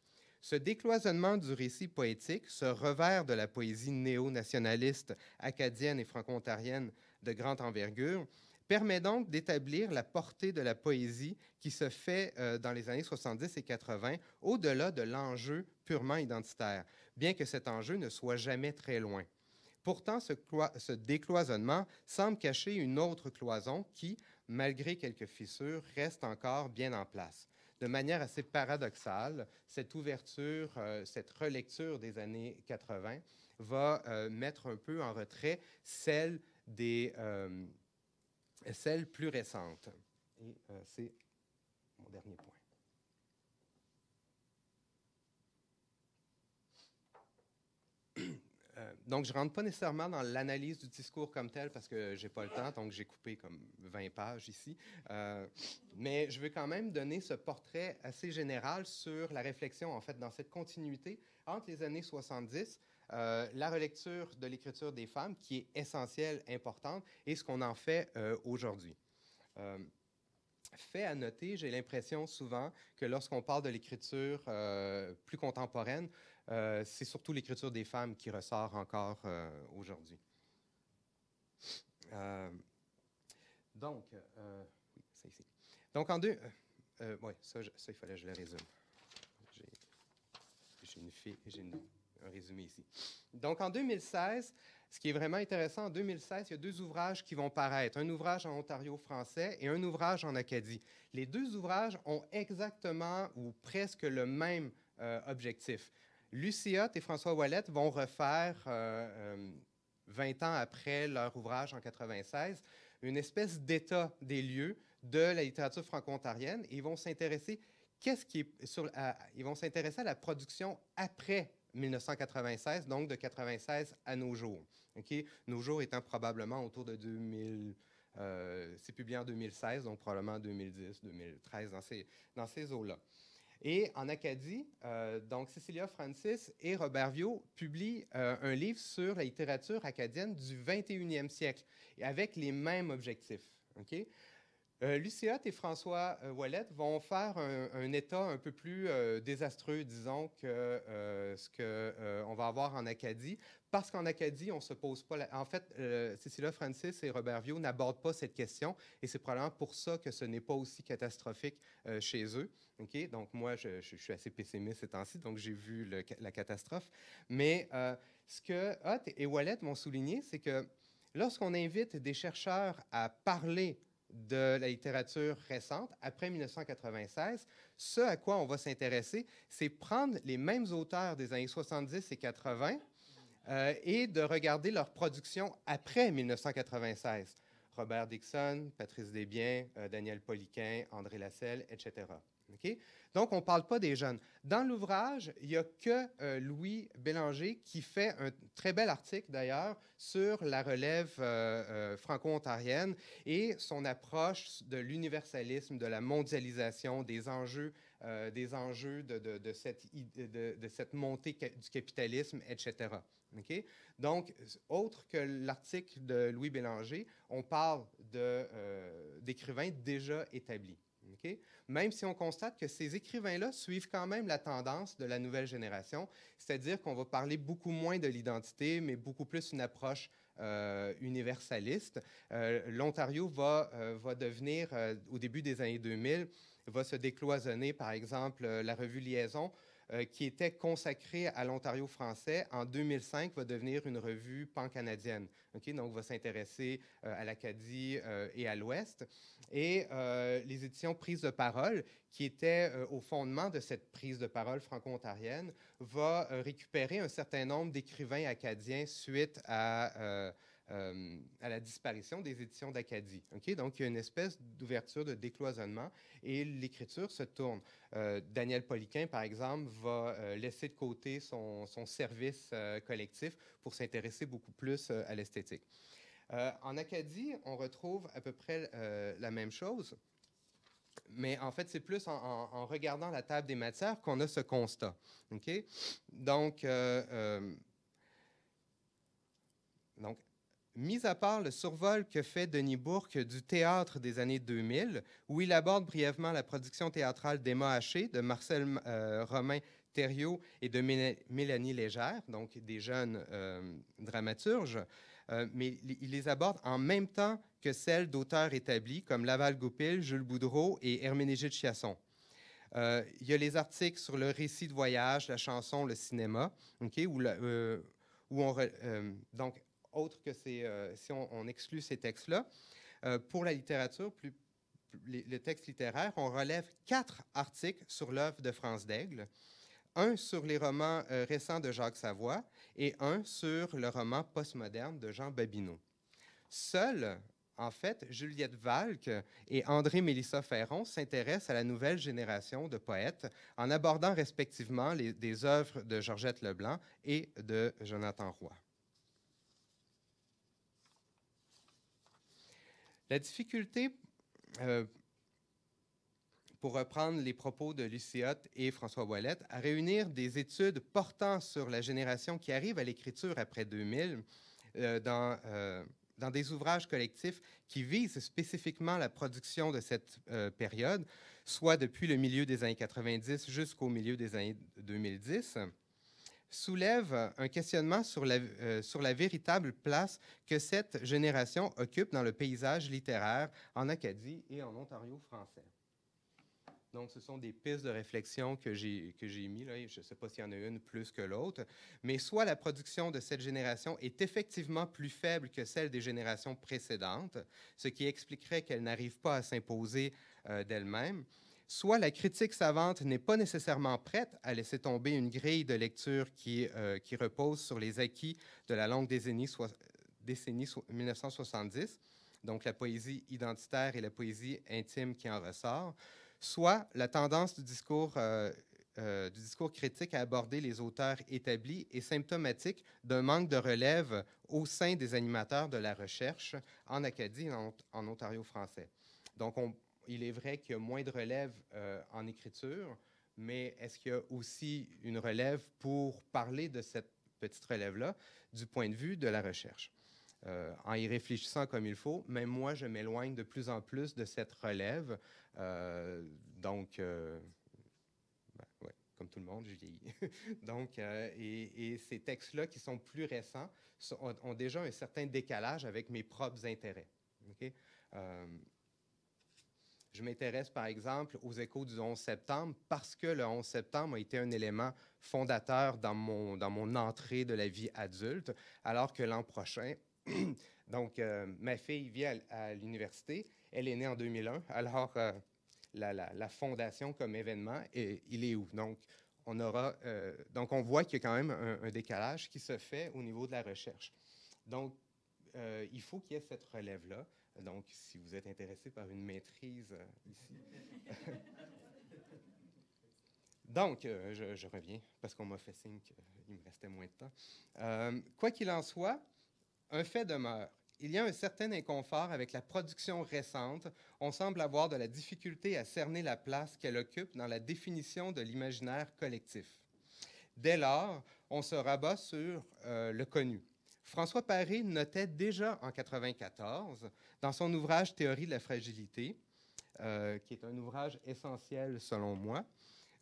[SPEAKER 2] Ce décloisonnement du récit poétique, ce revers de la poésie néo-nationaliste acadienne et franco-ontarienne de grande envergure, permet donc d'établir la portée de la poésie qui se fait euh, dans les années 70 et 80 au-delà de l'enjeu purement identitaire, bien que cet enjeu ne soit jamais très loin. Pourtant, ce, ce, décloisonnement semble cacher une autre cloison qui, malgré quelques fissures, reste encore bien en place. De manière assez paradoxale, cette ouverture, euh, cette relecture des années 80 va euh, mettre un peu en retrait celle des, celle plus récente. Et euh, c'est mon dernier point. Euh, donc, je ne rentre pas nécessairement dans l'analyse du discours comme tel parce que je n'ai pas le temps, donc j'ai coupé comme 20 pages ici. Euh, mais je veux quand même donner ce portrait assez général sur la réflexion, en fait, dans cette continuité entre les années 70 euh, la relecture de l'écriture des femmes, qui est essentielle, importante, et ce qu'on en fait euh, aujourd'hui. Euh, fait à noter, j'ai l'impression souvent que lorsqu'on parle de l'écriture plus contemporaine, c'est surtout l'écriture des femmes qui ressort encore aujourd'hui. donc, Donc, en deux. oui, ça, ça, il fallait que je le résume. J'ai une fille j'ai une résumé ici. Donc, en 2016, ce qui est vraiment intéressant, en 2016, il y a deux ouvrages qui vont paraître, un ouvrage en Ontario français et un ouvrage en Acadie. Les deux ouvrages ont exactement ou presque le même euh, objectif. Luciotte et François Wallet vont refaire, 20 euh, euh, ans après leur ouvrage en 96, une espèce d'état des lieux de la littérature franco-ontarienne et ils vont s'intéresser qu'est-ce qui ils vont s'intéresser à la production après 1996, donc de 96 à nos jours. OK, Nos jours étant probablement autour de 2000. Euh, c'est publié en 2016, donc probablement 2010, 2013, dans ces, dans ces eaux-là. Et en Acadie, euh, donc Cecilia Francis et Robert Viau publient euh, un livre sur la littérature acadienne du 21e siècle, avec les mêmes objectifs. OK Lucie euh, Lucia et François euh, Wallet vont faire un, état un peu plus euh, désastreux, disons, que ce qu'on va avoir en Acadie, parce qu'en Acadie, on se pose pas. La... En fait, Cécile Francis et Robert Viau n'abordent pas cette question, et c'est probablement pour ça que ce n'est pas aussi catastrophique chez eux. Ok, donc moi, je, suis assez pessimiste ces temps-ci, donc j'ai vu la catastrophe. Mais ce que Hutt et Wallet m'ont souligné, c'est que lorsqu'on invite des chercheurs à parler de la littérature récente, après 1996, ce à quoi on va s'intéresser, c'est prendre les mêmes auteurs des années 70 et 80 euh, et de regarder leur production après 1996. Robert Dixon, Patrice Desbiens, euh, Daniel Poliquin, André Lasselle, etc. Donc, on ne parle pas des jeunes. Dans l'ouvrage, il n'y a que euh, Louis Bélanger qui fait un très bel article, d'ailleurs, sur la relève euh, euh, franco-ontarienne et son approche de l'universalisme, de la mondialisation, des enjeux, des enjeux de, cette, montée du capitalisme, etc. Donc, autre que l'article de Louis Bélanger, on parle d'écrivains déjà établis. Même si on constate que ces écrivains-là suivent quand même la tendance de la nouvelle génération, c'est-à-dire qu'on va parler beaucoup moins de l'identité, mais beaucoup plus une approche euh, universaliste. Euh, L'Ontario va euh, devenir, au début des années 2000, va se décloisonner, par exemple, la revue Liaison euh, qui était consacré à l'Ontario français, en 2005 va devenir une revue pan-canadienne. Donc, va s'intéresser euh, à l'Acadie euh, et à l'Ouest. Et les éditions Prise de parole, qui était au fondement de cette prise de parole franco-ontarienne, va récupérer un certain nombre d'écrivains acadiens suite à euh, à la disparition des éditions d'Acadie. Donc, il y a une espèce d'ouverture, de décloisonnement, et l'écriture se tourne. Euh, Daniel Poliquin, par exemple, va euh, laisser de côté son, service collectif pour s'intéresser beaucoup plus à l'esthétique. en Acadie, on retrouve à peu près la même chose. Mais en fait, c'est plus en, regardant la table des matières qu'on a ce constat. Donc, donc, Mis à part le survol que fait Denis Bourque du théâtre des années 2000, où il aborde brièvement la production théâtrale d'Emma Haché, de Marcel euh, Romain Thériault et de Mélanie Légère, donc des jeunes euh, dramaturges, euh, mais il les aborde en même temps que celles d'auteurs établis comme Laval Goupil, Jules Boudreau et Herménégide Chiasson. Il y a les articles sur le récit de voyage, la chanson, le cinéma, OK, où où on, donc autre que euh, si on, exclut ces textes-là. Euh, pour la littérature, plus, les, textes littéraires, on relève quatre articles sur l'œuvre de France d'Aigle un sur les romans euh, récents de Jacques Savoie et un sur le roman postmoderne de Jean Babineau. Seules, en fait, Juliette Valk et André Mélissa Ferron s'intéressent à la nouvelle génération de poètes en abordant respectivement les, des œuvres de Georgette Leblanc et de Jonathan Roy. La difficulté, euh, pour reprendre les propos de Luciotte et François Boilette, à réunir des études portant sur la génération qui arrive à l'écriture après 2000 euh, dans, euh, dans, des ouvrages collectifs qui visent spécifiquement la production de cette période, soit depuis le milieu des années 90 jusqu'au milieu des années 2010 soulève un questionnement euh, sur la, véritable place que cette génération occupe dans le paysage littéraire en Acadie et en Ontario français. Donc, ce sont des pistes de réflexion que j'ai, mises, Là, je ne sais pas s'il y en a une plus que l'autre. Mais soit la production de cette génération est effectivement plus faible que celle des générations précédentes, ce qui expliquerait qu'elle n'arrive pas à s'imposer euh, d'elle-même, soit la critique savante n'est pas nécessairement prête à laisser tomber une grille de lecture qui, euh, repose sur les acquis de la longue décennie, 1970, donc la poésie identitaire et la poésie intime qui en ressort, soit la tendance du discours, euh, euh, du discours critique à aborder les auteurs établis est symptomatique d'un manque de relève au sein des animateurs de la recherche en Acadie et en, en Ontario français. Donc, on, il est vrai qu'il y a moins de relève euh, en écriture, mais est-ce qu'il y a aussi une relève pour parler de cette petite relève-là du point de vue de la recherche? Euh, en y réfléchissant comme il faut, même moi, je m'éloigne de plus en plus de cette relève. Euh, donc, ben, comme tout le monde, je vieillis. [laughs] donc, et, ces textes-là qui sont plus récents ont, déjà un certain décalage avec mes propres intérêts. Je m'intéresse par exemple aux échos du 11 septembre parce que le 11 septembre a été un élément fondateur dans mon, dans mon entrée de la vie adulte, alors que l'an prochain, [clears throat] donc euh, ma fille vient à, l'université, elle est née en 2001, alors euh, la, fondation comme événement, il est où? Donc on, euh, donc on voit qu'il y a quand même un, décalage qui se fait au niveau de la recherche. Donc il faut qu'il y ait cette relève-là. Donc, si vous êtes intéressé par une maîtrise euh, ici. [laughs] Donc, euh, je, reviens parce qu'on m'a fait signe qu'il me restait moins de temps. Euh, quoi qu'il en soit, un fait demeure. Il y a un certain inconfort avec la production récente. On semble avoir de la difficulté à cerner la place qu'elle occupe dans la définition de l'imaginaire collectif. Dès lors, on se rabat sur le connu. François Paré notait déjà en 1994, dans son ouvrage Théorie de la fragilité, euh, qui est un ouvrage essentiel selon moi,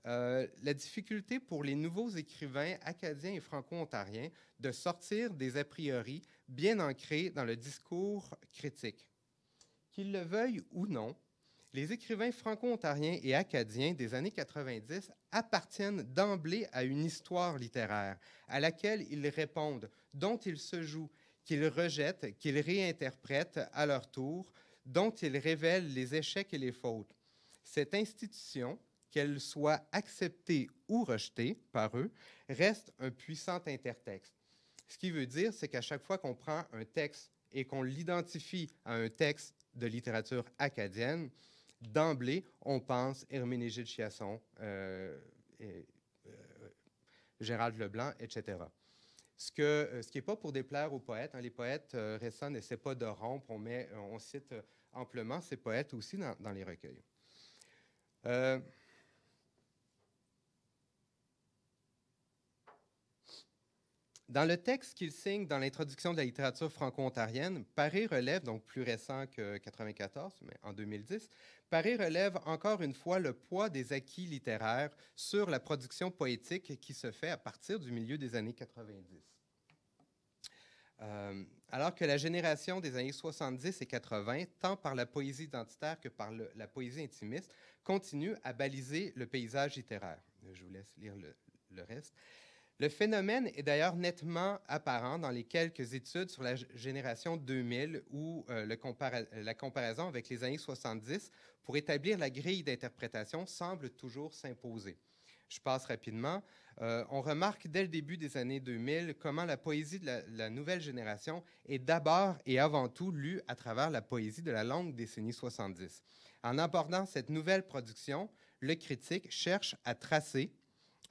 [SPEAKER 2] euh, la difficulté pour les nouveaux écrivains acadiens et franco-ontariens de sortir des a priori bien ancrés dans le discours critique. Qu'ils le veuillent ou non, les écrivains franco-ontariens et acadiens des années 90 appartiennent d'emblée à une histoire littéraire à laquelle ils répondent, dont ils se jouent, qu'ils rejettent, qu'ils réinterprètent à leur tour, dont ils révèlent les échecs et les fautes. Cette institution, qu'elle soit acceptée ou rejetée par eux, reste un puissant intertexte. Ce qui veut dire, c'est qu'à chaque fois qu'on prend un texte et qu'on l'identifie à un texte de littérature acadienne, d'emblée, on pense de Chiasson, euh, euh, Gérald Leblanc, etc. Ce, que, euh, ce qui n'est pas pour déplaire aux poètes. Hein, les poètes euh, récents n'essaient pas de rompre. On, cite amplement ces poètes aussi dans, les recueils. Dans le texte qu'il signe dans l'introduction de la littérature franco-ontarienne, Paris relève, donc plus récent que 1994, mais en 2010, Paris relève encore une fois le poids des acquis littéraires sur la production poétique qui se fait à partir du milieu des années 90. Euh, alors que la génération des années 70 et 80, tant par la poésie identitaire que par la poésie intimiste, continue à baliser le paysage littéraire. Je vous laisse lire le reste. Le phénomène est d'ailleurs nettement apparent dans les quelques études sur la génération 2000 où euh, la comparaison avec les années 70 pour établir la grille d'interprétation semble toujours s'imposer. Je passe rapidement. Euh, on remarque dès le début des années 2000 comment la poésie de la, la nouvelle génération est d'abord et avant tout lue à travers la poésie de la longue décennie 70. En abordant cette nouvelle production, le critique cherche à tracer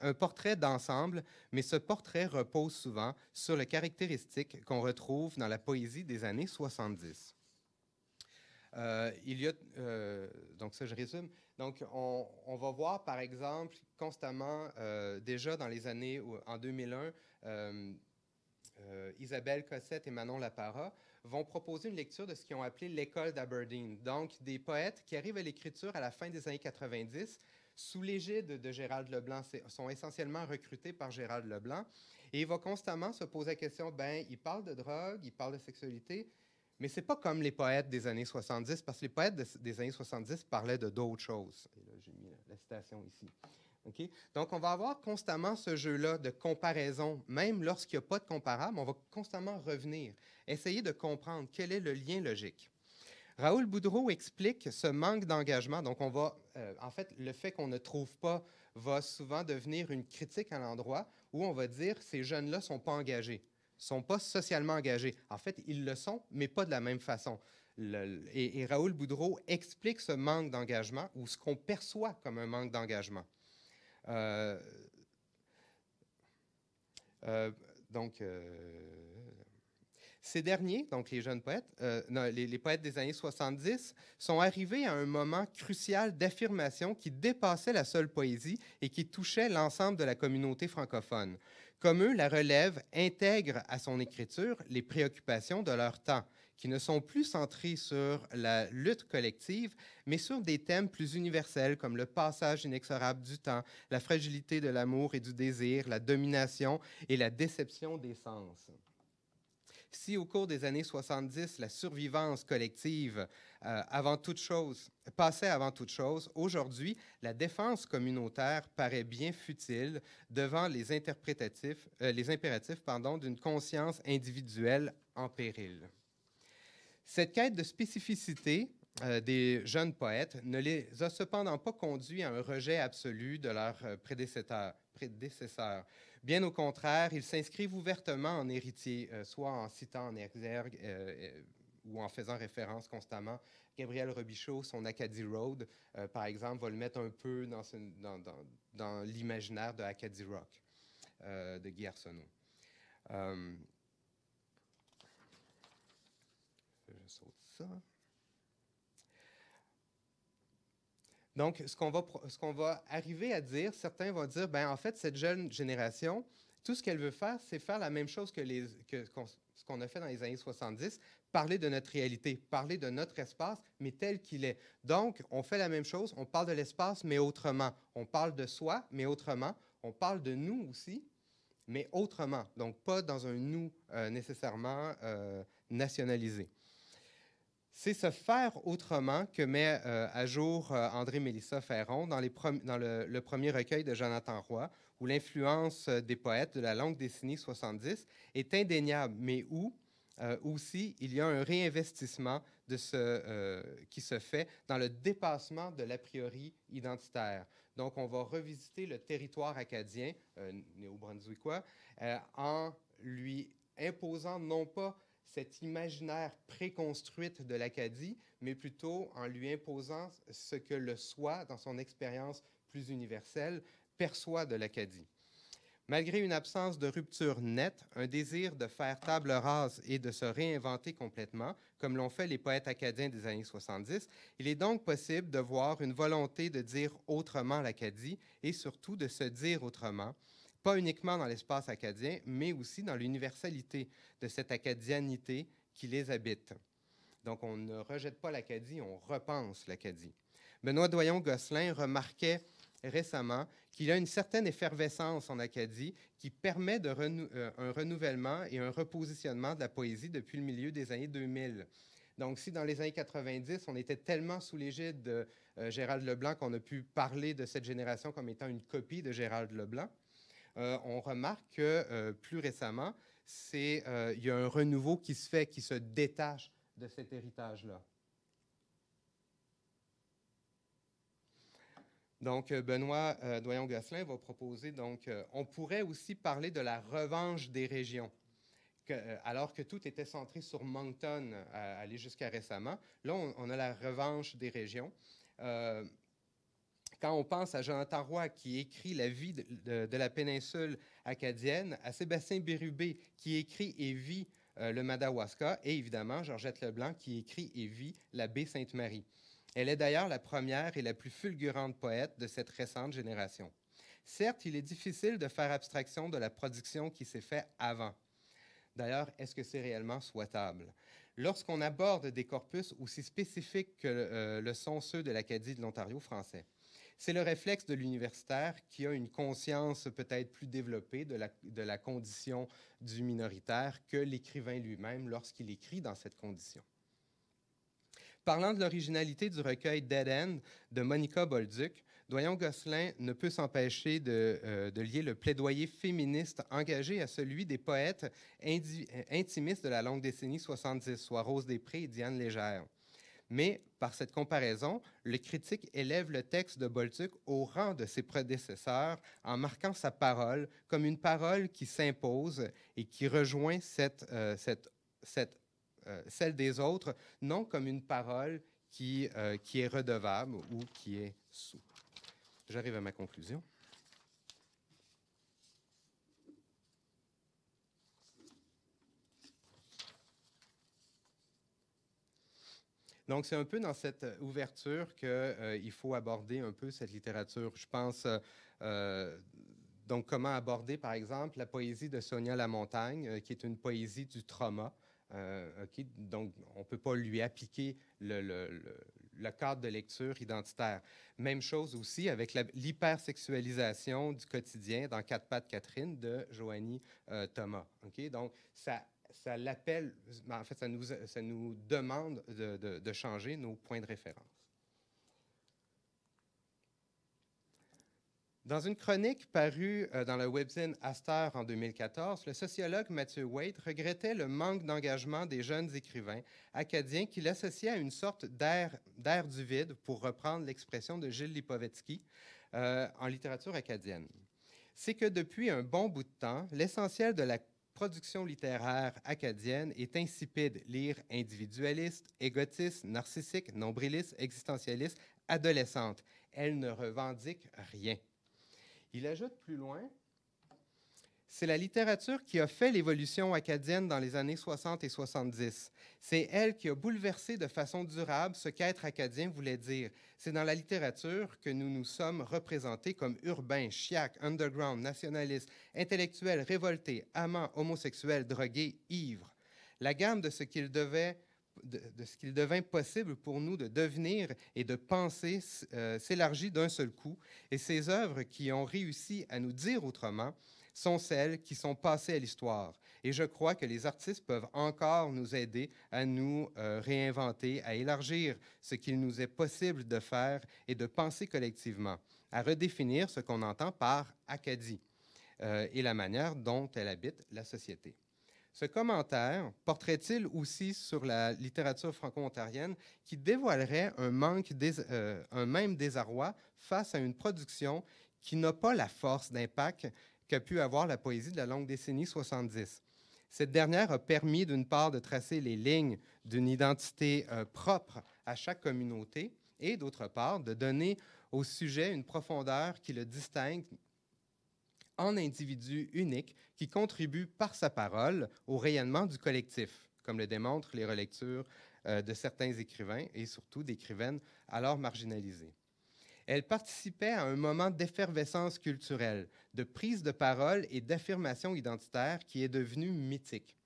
[SPEAKER 2] un portrait d'ensemble, mais ce portrait repose souvent sur les caractéristiques qu'on retrouve dans la poésie des années 70. Euh, il y a, euh, donc ça je résume, donc on, va voir par exemple constamment, euh, déjà dans les années, en 2001, Isabelle Cossette et Manon Lapara vont proposer une lecture de ce qu'ils ont appelé l'école d'Aberdeen, donc des poètes qui arrivent à l'écriture à la fin des années 90 sous l'égide de Gérald Leblanc, sont essentiellement recrutés par Gérald Leblanc. Et il va constamment se poser la question, ben, il parle de drogue, il parle de sexualité, mais c'est pas comme les poètes des années 70, parce que les poètes des années 70 parlaient de d'autres choses. Et j'ai mis la, citation ici. Donc, on va avoir constamment ce jeu-là de comparaison. Même lorsqu'il n'y a pas de comparable, on va constamment revenir, essayer de comprendre quel est le lien logique. Raoul Boudreau explique ce manque d'engagement. Donc, on va, euh, en fait, le fait qu'on ne trouve pas va souvent devenir une critique à l'endroit où on va dire ces jeunes-là ne sont pas engagés, ne sont pas socialement engagés. En fait, ils le sont, mais pas de la même façon. et, Raoul Boudreau explique ce manque d'engagement ou ce qu'on perçoit comme un manque d'engagement. Euh, euh, donc, ces derniers, donc les jeunes poètes, euh, les, poètes des années 70, sont arrivés à un moment crucial d'affirmation qui dépassait la seule poésie et qui touchait l'ensemble de la communauté francophone. Comme eux, la relève intègre à son écriture les préoccupations de leur temps, qui ne sont plus centrées sur la lutte collective, mais sur des thèmes plus universels comme le passage inexorable du temps, la fragilité de l'amour et du désir, la domination et la déception des sens. Si au cours des années 70, la survivance collective euh, avant toute chose passait avant toute chose, aujourd'hui, la défense communautaire paraît bien futile devant les, interprétatifs, euh, les impératifs d'une conscience individuelle en péril. Cette quête de spécificité euh, des jeunes poètes ne les a cependant pas conduits à un rejet absolu de leurs prédécesseurs. Bien au contraire, ils s'inscrivent ouvertement en héritier, euh, soit en citant en exergue euh, euh, ou en faisant référence constamment. Gabriel Robichaud, son Acadie Road, par exemple, va le mettre un peu dans, l'imaginaire de Acadie Rock de Guy Arsenault. je saute ça. Donc, ce qu'on va, arriver à dire, certains vont dire, ben en fait, cette jeune génération, tout ce qu'elle veut faire, c'est faire la même chose que, ce qu'on a fait dans les années 70, parler de notre réalité, parler de notre espace, mais tel qu'il est. Donc, on fait la même chose, on parle de l'espace, mais autrement. On parle de soi, mais autrement. On parle de nous aussi, mais autrement. Donc, pas dans un nous euh, nécessairement euh, nationalisé. C'est se faire autrement que met euh, à jour euh, André Mélissa Ferron dans, les dans le, premier recueil de Jonathan Roy, où l'influence euh, des poètes de la longue décennie 70 est indéniable, mais où aussi il y a un réinvestissement de ce, qui se fait dans le dépassement de l'a priori identitaire. Donc on va revisiter le territoire acadien néo-brunswickois en lui imposant non pas cette imaginaire préconstruite de l'Acadie, mais plutôt en lui imposant ce que le soi, dans son expérience plus universelle, perçoit de l'Acadie. Malgré une absence de rupture nette, un désir de faire table rase et de se réinventer complètement, comme l'ont fait les poètes acadiens des années 70, il est donc possible de voir une volonté de dire autrement l'Acadie et surtout de se dire autrement, pas uniquement dans l'espace acadien, mais aussi dans l'universalité de cette acadianité qui les habite. Donc, on ne rejette pas l'Acadie, on repense l'Acadie. Benoît Doyon-Gosselin remarquait récemment qu'il y a une certaine effervescence en Acadie qui permet de euh, un renouvellement et un repositionnement de la poésie depuis le milieu des années 2000. Donc, si dans les années 90, on était tellement sous l'égide de euh, Gérald Leblanc qu'on a pu parler de cette génération comme étant une copie de Gérald Leblanc, euh, on remarque que euh, plus récemment, euh, il y a un renouveau qui se fait, qui se détache de cet héritage-là. Donc, Benoît Doyon-Gosselin va proposer, donc, on pourrait aussi parler de la revanche des régions. alors que tout était centré sur Moncton, aller jusqu'à récemment, là, on, a la revanche des régions. Quand on pense à Jean Tarois qui écrit la vie de, la péninsule acadienne, à Sébastien Bérubé qui écrit et vit euh, le Madawaska, et évidemment Georgette Leblanc qui écrit et vit la baie Sainte-Marie. Elle est d'ailleurs la première et la plus fulgurante poète de cette récente génération. Certes, il est difficile de faire abstraction de la production qui s'est faite avant. D'ailleurs, est-ce que c'est réellement souhaitable? Lorsqu'on aborde des corpus aussi spécifiques que le euh, sont ceux de l'Acadie de l'Ontario français, c'est le réflexe de l'universitaire qui a une conscience peut-être plus développée de la, condition du minoritaire que l'écrivain lui-même lorsqu'il écrit dans cette condition. Parlant de l'originalité du recueil Dead End de Monica Bolduc, Doyon Gosselin ne peut s'empêcher de, euh, lier le plaidoyer féministe engagé à celui des poètes euh, intimistes de la longue décennie 70, soit Rose Després et Diane Légère. Mais par cette comparaison, le critique élève le texte de Bolduc au rang de ses prédécesseurs en marquant sa parole comme une parole qui s'impose et qui rejoint euh, euh, celle des autres, non comme une parole qui, euh, qui est redevable ou qui est sous. J'arrive à ma conclusion. Donc, c'est un peu dans cette euh, ouverture qu'il euh, il faut aborder un peu cette littérature. Je pense, euh, donc, comment aborder, par exemple, la poésie de Sonia Lamontagne, Montagne, qui est une poésie du trauma. Donc, on ne peut pas lui appliquer le, cadre de lecture identitaire. Même chose aussi avec l'hypersexualisation du quotidien dans Quatre pattes Catherine de Joanie Thomas. OK? Donc, ça ça l'appelle, ben, en fait, ça nous, nous demande de, changer nos points de référence. Dans une chronique parue euh, dans le webzine Aster en 2014, le sociologue Mathieu Waite regrettait le manque d'engagement des jeunes écrivains acadiens qu'il associait à une sorte d'air du vide, pour reprendre l'expression de Gilles Lipovetsky, euh, en littérature acadienne. C'est que depuis un bon bout de temps, l'essentiel de la production littéraire acadienne est insipide, lire individualiste, égotiste, narcissique, nombriliste, existentialiste, adolescente. Elle ne revendique rien. Il ajoute plus loin c'est la littérature qui a fait l'évolution acadienne dans les années 60 et 70. C'est elle qui a bouleversé de façon durable ce qu'être acadien voulait dire. C'est dans la littérature que nous nous sommes représentés comme urbains, chiac underground, nationalistes, intellectuels, révoltés, amants, homosexuels, drogués, ivres. La gamme de ce qu'il devait de, ce qu'il devint possible pour nous de devenir et de penser euh, s'élargit d'un seul coup, et ces œuvres qui ont réussi à nous dire autrement sont celles qui sont passées à l'histoire. Et je crois que les artistes peuvent encore nous aider à nous euh, réinventer, à élargir ce qu'il nous est possible de faire et de penser collectivement, à redéfinir ce qu'on entend par Acadie euh, et la manière dont elle habite la société. Ce commentaire porterait-il aussi sur la littérature franco-ontarienne qui dévoilerait un, manque euh, un même désarroi face à une production qui n'a pas la force d'impact qu'a pu avoir la poésie de la longue décennie 70. Cette dernière a permis, d'une part, de tracer les lignes d'une identité euh, propre à chaque communauté et, d'autre part, de donner au sujet une profondeur qui le distingue en individu unique qui contribue par sa parole au rayonnement du collectif, comme le démontrent les relectures euh, de certains écrivains et surtout d'écrivaines alors marginalisées. Elle participait à un moment d'effervescence culturelle, de prise de parole et d'affirmation identitaire qui est devenu mythique.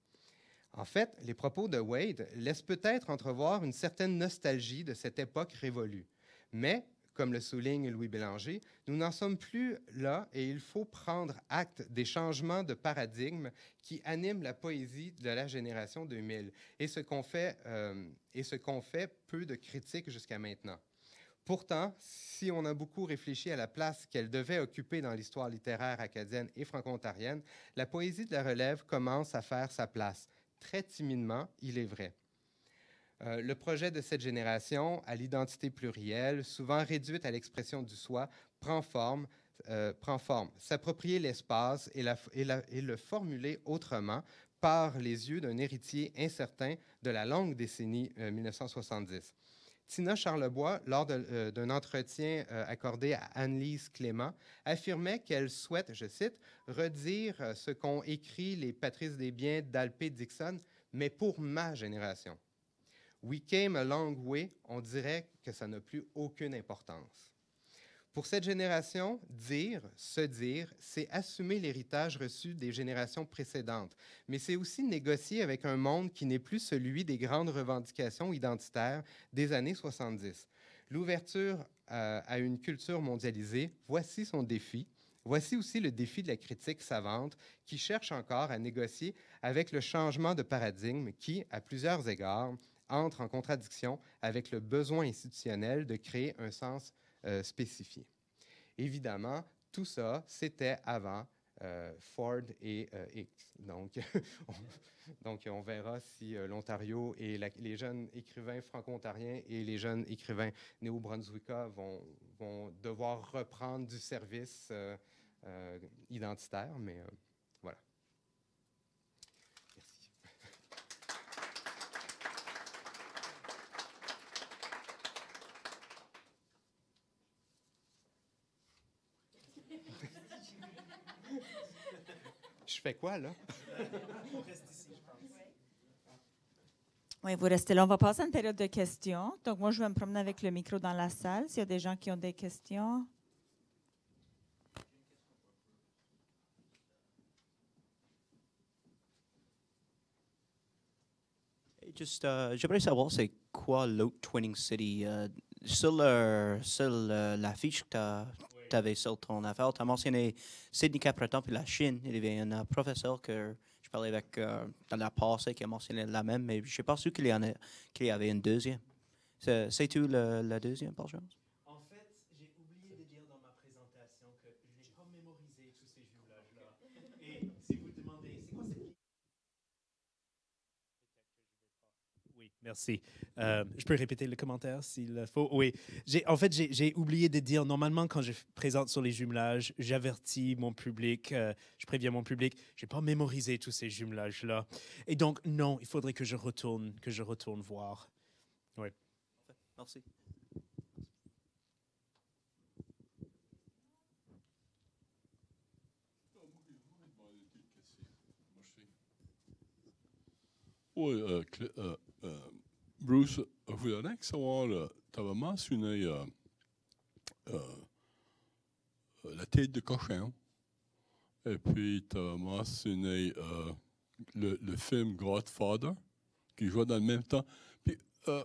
[SPEAKER 2] En fait, les propos de Wade laissent peut-être entrevoir une certaine nostalgie de cette époque révolue. Mais, comme le souligne Louis Bélanger, nous n'en sommes plus là et il faut prendre acte des changements de paradigme qui animent la poésie de la génération 2000 et ce qu'ont euh, et fait peu de critiques jusqu'à maintenant. Pourtant, si on a beaucoup réfléchi à la place qu'elle devait occuper dans l'histoire littéraire acadienne et franco-ontarienne, la poésie de la relève commence à faire sa place, très timidement, il est vrai. Euh, le projet de cette génération, à l'identité plurielle, souvent réduite à l'expression du soi, prend forme, euh, prend forme. S'approprier l'espace et, le formuler autrement par les yeux d'un héritier incertain de la longue décennie 1970. Euh, Tina Charlebois, lors euh, d'un entretien euh, accordé à Annelise Clément, affirmait qu'elle souhaite, je cite, redire euh, ce qu'ont écrit les Patrice biens d'Alpé Dixon, mais pour ma génération. We came a long way, on dirait que ça n'a plus aucune importance. Pour cette génération, dire, se dire, c'est assumer l'héritage reçu des générations précédentes, mais c'est aussi négocier avec un monde qui n'est plus celui des grandes revendications identitaires des années 70. L'ouverture euh, à une culture mondialisée, voici son défi. Voici aussi le défi de la critique savante qui cherche encore à négocier avec le changement de paradigme qui, à plusieurs égards, entre en contradiction avec le besoin institutionnel de créer un sens euh, spécifié. Évidemment, tout ça, c'était avant euh, Ford et euh, X. Donc [laughs] on, donc, on verra si l'Ontario et les jeunes écrivains franco-ontariens et les jeunes écrivains néo-brunswickais vont, vont, devoir reprendre du service identitaire, mais quoi, là? [laughs]
[SPEAKER 1] Oui, vous restez là. On va passer à une période de questions. Donc, moi, je vais me promener avec le micro dans la salle s'il y a des gens qui ont des questions.
[SPEAKER 3] Juste, euh, j'aimerais savoir c'est quoi l'autre Twinning City. Euh,
[SPEAKER 4] sur l'affiche que tu as tu sur ton affaire. Tu as mentionné Sidney Capreton puis la Chine. Il y avait un euh, professeur que je parlais avec euh, dans la passée qui a mentionné la même, mais je ne sais pas su qu'il y, en y avait une deuxième. C'est, tout la
[SPEAKER 3] deuxième, par chance?
[SPEAKER 4] Merci. Euh, je peux répéter le commentaire s'il faut. Oui, en fait, j'ai oublié de dire, normalement, quand je présente sur les jumelages, j'avertis mon public, euh, je préviens mon public, je n'ai pas mémorisé tous ces jumelages-là. Et donc, non, il faudrait que je retourne, que je retourne voir. Oui. Merci.
[SPEAKER 5] Oui, euh, Bruce, je voudrais savoir, tu as vraiment mentionné euh, euh, euh, la tête de cochon, et puis tu as mentionné le, film Godfather, qui joue dans le même temps. Puis,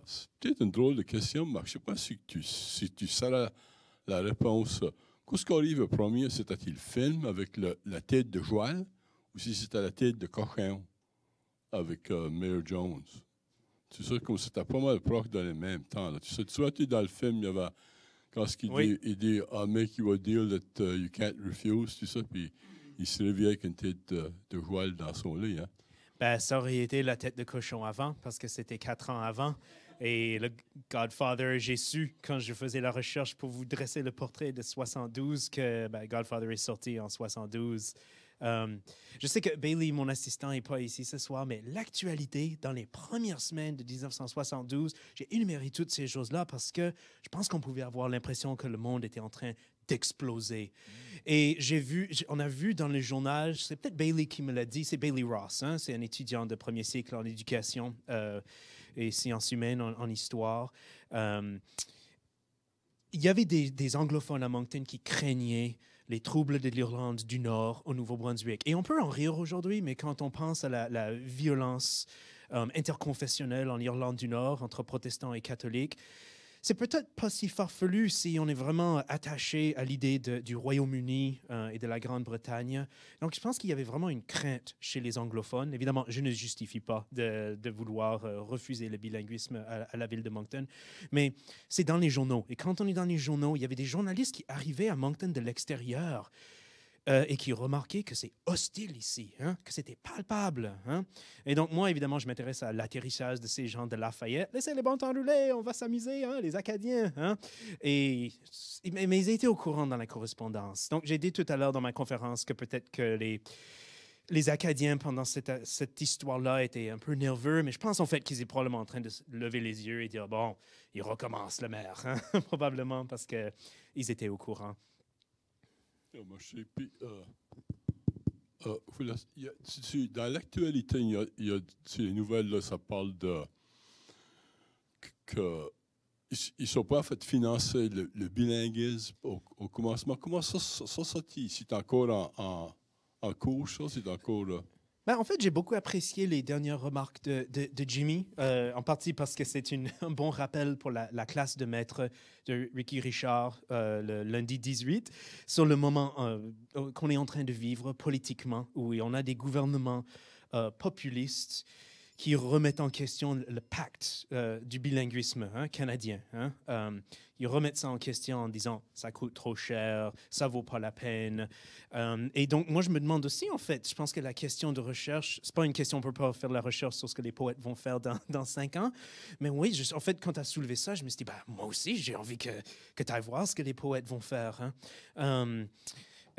[SPEAKER 5] c'est peut-être une drôle de question, mais je ne sais pas si tu, si tu sais la, réponse. Qu'est-ce qui arrive premier, c'était-il le film avec le, la tête de Joël, ou si c'était la tête de cochon avec Mayor Jones? Tu sais, comme c'était pas mal proche dans le même temps. Tu sais, tu vois, tu dans le film, il y avait, quand il oui. dit, il dit, I'll make you a deal that uh, you can't refuse, tu sais, puis il se réveille avec une tête de, voile dans son lit. Hein.
[SPEAKER 4] Ben, ça aurait été la tête de cochon avant, parce que c'était quatre ans avant. Et le Godfather, j'ai su, quand je faisais la recherche pour vous dresser le portrait de 72, que ben, Godfather est sorti en 72. Euh, je sais que Bailey, mon assistant, n'est pas ici ce soir, mais l'actualité dans les premières semaines de 1972, j'ai énuméré toutes ces choses-là parce que je pense qu'on pouvait avoir l'impression que le monde était en train d'exploser. Mm. Et j'ai vu, on a vu dans le journal, c'est peut-être Bailey qui me l'a dit, c'est Bailey Ross, hein, c'est un étudiant de premier cycle en éducation euh, et sciences humaines en, histoire. Euh, il y avait des, des, anglophones à Moncton qui craignaient les troubles de l'Irlande du Nord au Nouveau-Brunswick. Et on peut en rire aujourd'hui, mais quand on pense à la, violence euh, interconfessionnelle en Irlande du Nord entre protestants et catholiques, c'est peut-être pas si farfelu si on est vraiment attaché à l'idée du Royaume-Uni euh, et de la Grande-Bretagne. Donc, je pense qu'il y avait vraiment une crainte chez les anglophones. Évidemment, je ne justifie pas de, vouloir euh, refuser le bilinguisme à, la ville de Moncton, mais c'est dans les journaux. Et quand on est dans les journaux, il y avait des journalistes qui arrivaient à Moncton de l'extérieur euh, et qui remarquaient que c'est hostile ici, hein, que c'était palpable. Hein. Et donc, moi, évidemment, je m'intéresse à l'atterrissage de ces gens de Lafayette. Laissez les temps rouler, on va s'amuser, hein, les Acadiens. Et, mais, ils étaient au courant dans la correspondance. Donc, j'ai dit tout à l'heure dans ma conférence que peut-être que les Acadiens, pendant cette, histoire-là, étaient un peu nerveux, mais je pense en fait qu'ils étaient probablement en train de lever les yeux et dire, bon, ils recommencent le maire,
[SPEAKER 5] [laughs] probablement parce qu'ils étaient au courant dans l'actualité, il, y a, des nouvelles, là, ça parle de que ils ne sont pas en fait financer le, bilinguisme au, commencement. Comment ça, sest c'est encore en, en, cours, c'est encore... Bah, en fait, j'ai beaucoup apprécié les dernières
[SPEAKER 4] remarques de, Jimmy, euh, en partie parce que c'est [laughs] un bon rappel pour la, classe de maître de Ricky Richard euh, le lundi 18, sur le moment euh, qu'on est en train de vivre politiquement, où on a des gouvernements populistes qui remettent en question le pacte euh, du bilinguisme hein, canadien. Hein. Euh, ils remettent ça en question en disant ça coûte trop cher, ça vaut pas la peine. Euh, et donc moi je me demande aussi en fait, je pense que la question de recherche, c'est pas une question pour pas faire de la recherche sur ce que les poètes vont faire dans, dans cinq ans, mais oui, en fait quand tu as soulevé ça, je me suis dit bah, moi aussi j'ai envie que, que tu ailles voir ce que les poètes vont faire. Hein.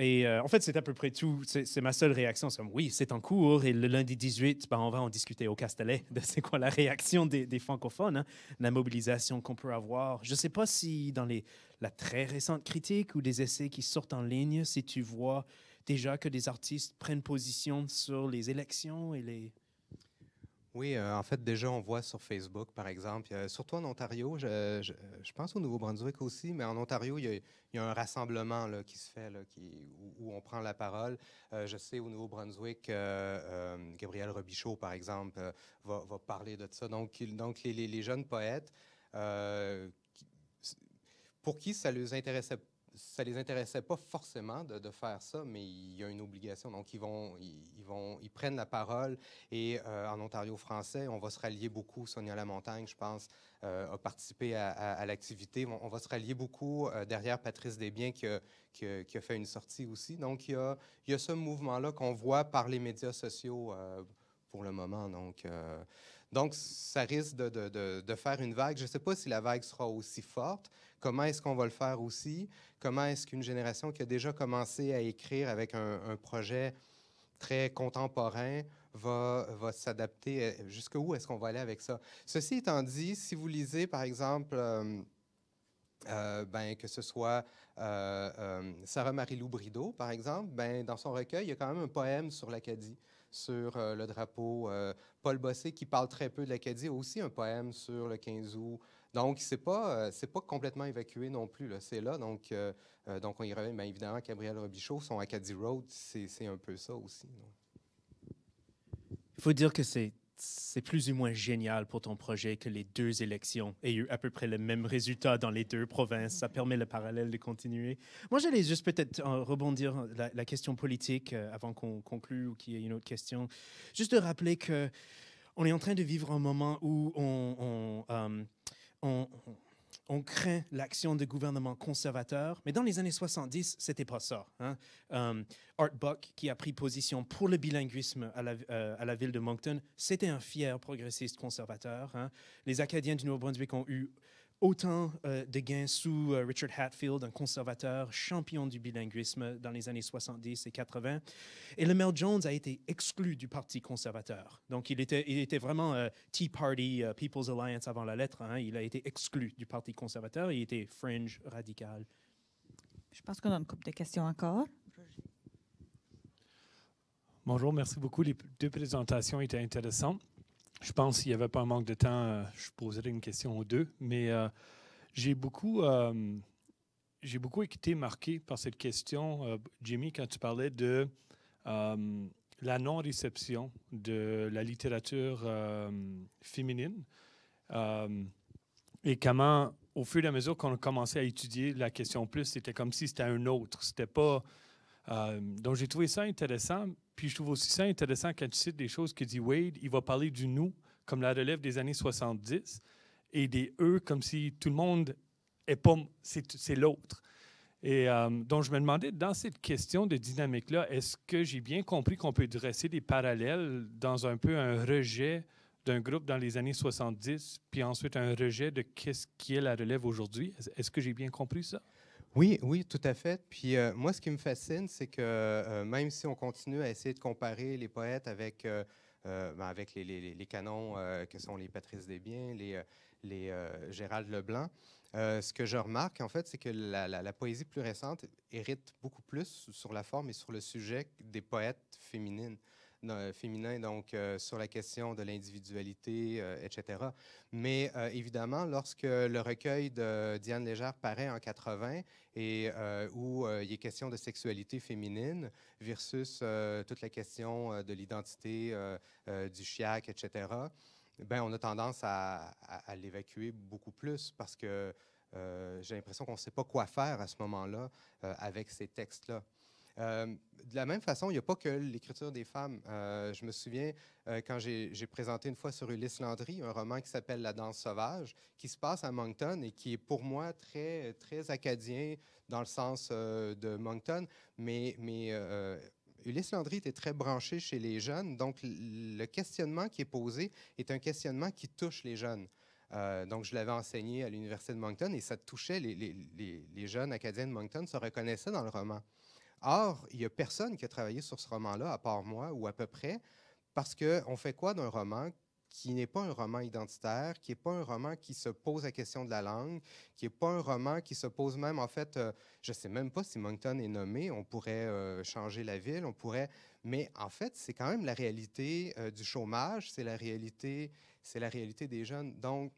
[SPEAKER 4] Et euh, en fait, c'est à peu près tout. C'est ma seule réaction. C'est oui, c'est en cours. Et le lundi 18, ben, on va en discuter au Castellet de c'est quoi la réaction des, francophones, hein. la mobilisation qu'on peut avoir. Je ne sais pas si dans les, la très récente critique ou des essais qui sortent en ligne, si tu vois déjà que des artistes prennent position sur les élections et les,
[SPEAKER 2] oui, euh, en fait, déjà, on voit sur Facebook, par exemple, surtout en Ontario, je, pense au Nouveau-Brunswick aussi, mais en Ontario, il y a, un rassemblement là, qui se fait, là, qui, où, on prend la parole. Euh, je sais, au Nouveau-Brunswick, euh, Gabriel Robichaud, par exemple, va, parler de ça. Donc, donc les, jeunes poètes, pour qui ça ne les intéressait ça les intéressait pas forcément de, faire ça, mais il y a une obligation. Donc, ils vont, ils, vont, ils prennent la parole. Et euh, en Ontario français, on va se rallier beaucoup. Sonia Lamontagne, je pense, euh, a participé à, l'activité. On, va se rallier beaucoup euh, derrière Patrice Desbiens qui a, qui, fait une sortie aussi. Donc, il y a, ce mouvement-là qu'on voit par les médias sociaux pour le moment. Donc, donc ça risque de, faire une vague. Je ne sais pas si la vague sera aussi forte. Comment est-ce qu'on va le faire aussi? Comment est-ce qu'une génération qui a déjà commencé à écrire avec un, projet très contemporain va, va s'adapter? Euh, jusqu'où est-ce qu'on va aller avec ça? Ceci étant dit, si vous lisez, par exemple, euh, euh, ben, que ce soit Sarah Marie-Lou Brideau, par exemple, ben, dans son recueil, il y a quand même un poème sur l'Acadie, sur le drapeau. Paul Bossé, qui parle très peu de l'Acadie, a aussi un poème sur le 15 août donc, c'est pas, euh, c'est pas complètement évacué non plus. C'est là. Donc, euh, euh, donc, on y revient. mais évidemment, Gabriel Robichaud, son Acadie Road, c'est un peu ça aussi.
[SPEAKER 4] Il faut dire que c'est c'est plus ou moins génial pour ton projet que les deux élections aient eu à peu près le même résultat dans les deux provinces. Ça permet le parallèle de continuer. Moi, j'allais juste peut-être rebondir la, la question politique avant qu'on conclue ou qu'il y ait une autre question. Juste de rappeler que on est en train de vivre un moment où on, on on, craint l'action de gouvernements conservateurs, mais dans les années 70, c'était pas ça. Hein. Euh, Art Buck, qui a pris position pour le bilinguisme à la, euh, ville de Moncton, c'était un fier progressiste conservateur. Hein. Les Acadiens du Nouveau-Brunswick ont eu autant euh, de gains sous euh, Richard Hatfield, un conservateur champion du bilinguisme dans les années 70 et 80. Et le Mel Jones a été exclu du Parti conservateur. Donc, il était, il était vraiment euh, Tea Party, People's Alliance avant la lettre. Hein. Il a été exclu du Parti conservateur. Il était fringe, radical.
[SPEAKER 1] Je pense qu'on a une couple de questions encore.
[SPEAKER 4] Bonjour, merci beaucoup. Les deux présentations étaient intéressantes. Je pense qu'il n'y avait pas un manque de temps, euh, je poserai une question ou deux, mais euh, j'ai beaucoup, euh, j'ai beaucoup été marqué par cette question, Jimmy, quand tu parlais de la non-réception de la littérature féminine et comment, au fur et à mesure
[SPEAKER 5] qu'on a commencé à étudier la question plus, c'était comme si c'était un autre, c'était pas. donc j'ai trouvé ça intéressant puis je trouve aussi ça intéressant quand tu cites des choses que dit Wade, il va parler du nous comme la relève des années 70 et des eux comme si tout le monde est pomme c'est l'autre. Et euh, donc, je me demandais, dans cette question de
[SPEAKER 4] dynamique-là, est-ce que j'ai bien compris qu'on peut dresser des parallèles dans un peu un rejet
[SPEAKER 2] d'un groupe dans les années 70, puis ensuite un rejet de qu'est-ce qui est la relève aujourd'hui? Est-ce que j'ai bien compris ça? Oui, oui, tout à fait. Puis euh, moi, ce qui me fascine, c'est que euh, même si on continue à essayer de comparer les poètes avec, euh, ben, les, canons que sont les Patrice Desbiens, les, les Gérald Leblanc, ce que je remarque, en fait, c'est que la, poésie plus récente hérite beaucoup plus sur la forme et sur le sujet des poètes féminines. Euh, féminin, donc euh, sur la question de l'individualité, euh, etc. Mais évidemment, lorsque le recueil de Diane Légère paraît en 80 et où il est question de sexualité féminine versus toute la question de l'identité du chiac, etc., ben, on a tendance à, l'évacuer beaucoup plus parce que j'ai l'impression qu'on ne sait pas quoi faire à ce moment-là avec ces textes-là. Euh, de la même façon, il n'y a pas que l'écriture des femmes. Euh, je me souviens euh, quand j'ai présenté une fois sur Ulysse Landry un roman qui s'appelle La danse sauvage, qui se passe à Moncton et qui est pour moi très, très acadien dans le sens de Moncton, mais, mais Ulysse Landry était très branché chez les jeunes, donc le questionnement qui est posé est un questionnement qui touche les jeunes. donc, je l'avais enseigné à l'Université de Moncton et ça touchait les, les, jeunes acadiens de Moncton se reconnaissaient dans le roman. Or, il n'y a personne qui a travaillé sur ce roman-là, à part moi, ou à peu près, parce qu'on fait quoi d'un roman qui n'est pas un roman identitaire, qui n'est pas un roman qui se pose la question de la langue, qui n'est pas un roman qui se pose même, en fait, euh, je ne sais même pas si Moncton est nommé, on pourrait euh, changer la ville, on pourrait... Mais en fait, c'est quand même la réalité euh, du chômage, c'est la réalité, c'est la réalité des jeunes. Donc,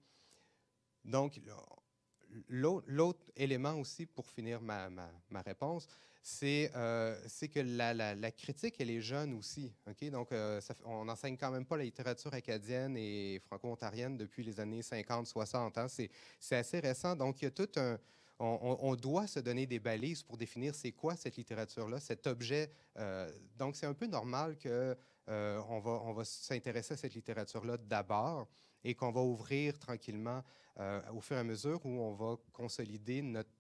[SPEAKER 2] donc l'autre élément aussi, pour finir ma, ma, ma réponse, euh, c'est que la, critique, elle est jeune aussi. Donc, euh, on n'enseigne quand même pas la littérature acadienne et franco-ontarienne depuis les années 50-60. Hein. C'est assez récent. Donc, il y a tout un... On, doit se donner des balises pour définir c'est quoi cette littérature-là, cet objet. Euh, donc, c'est un peu normal qu'on va, on va s'intéresser à cette littérature-là d'abord et qu'on va ouvrir tranquillement au fur et à mesure où on va consolider notre,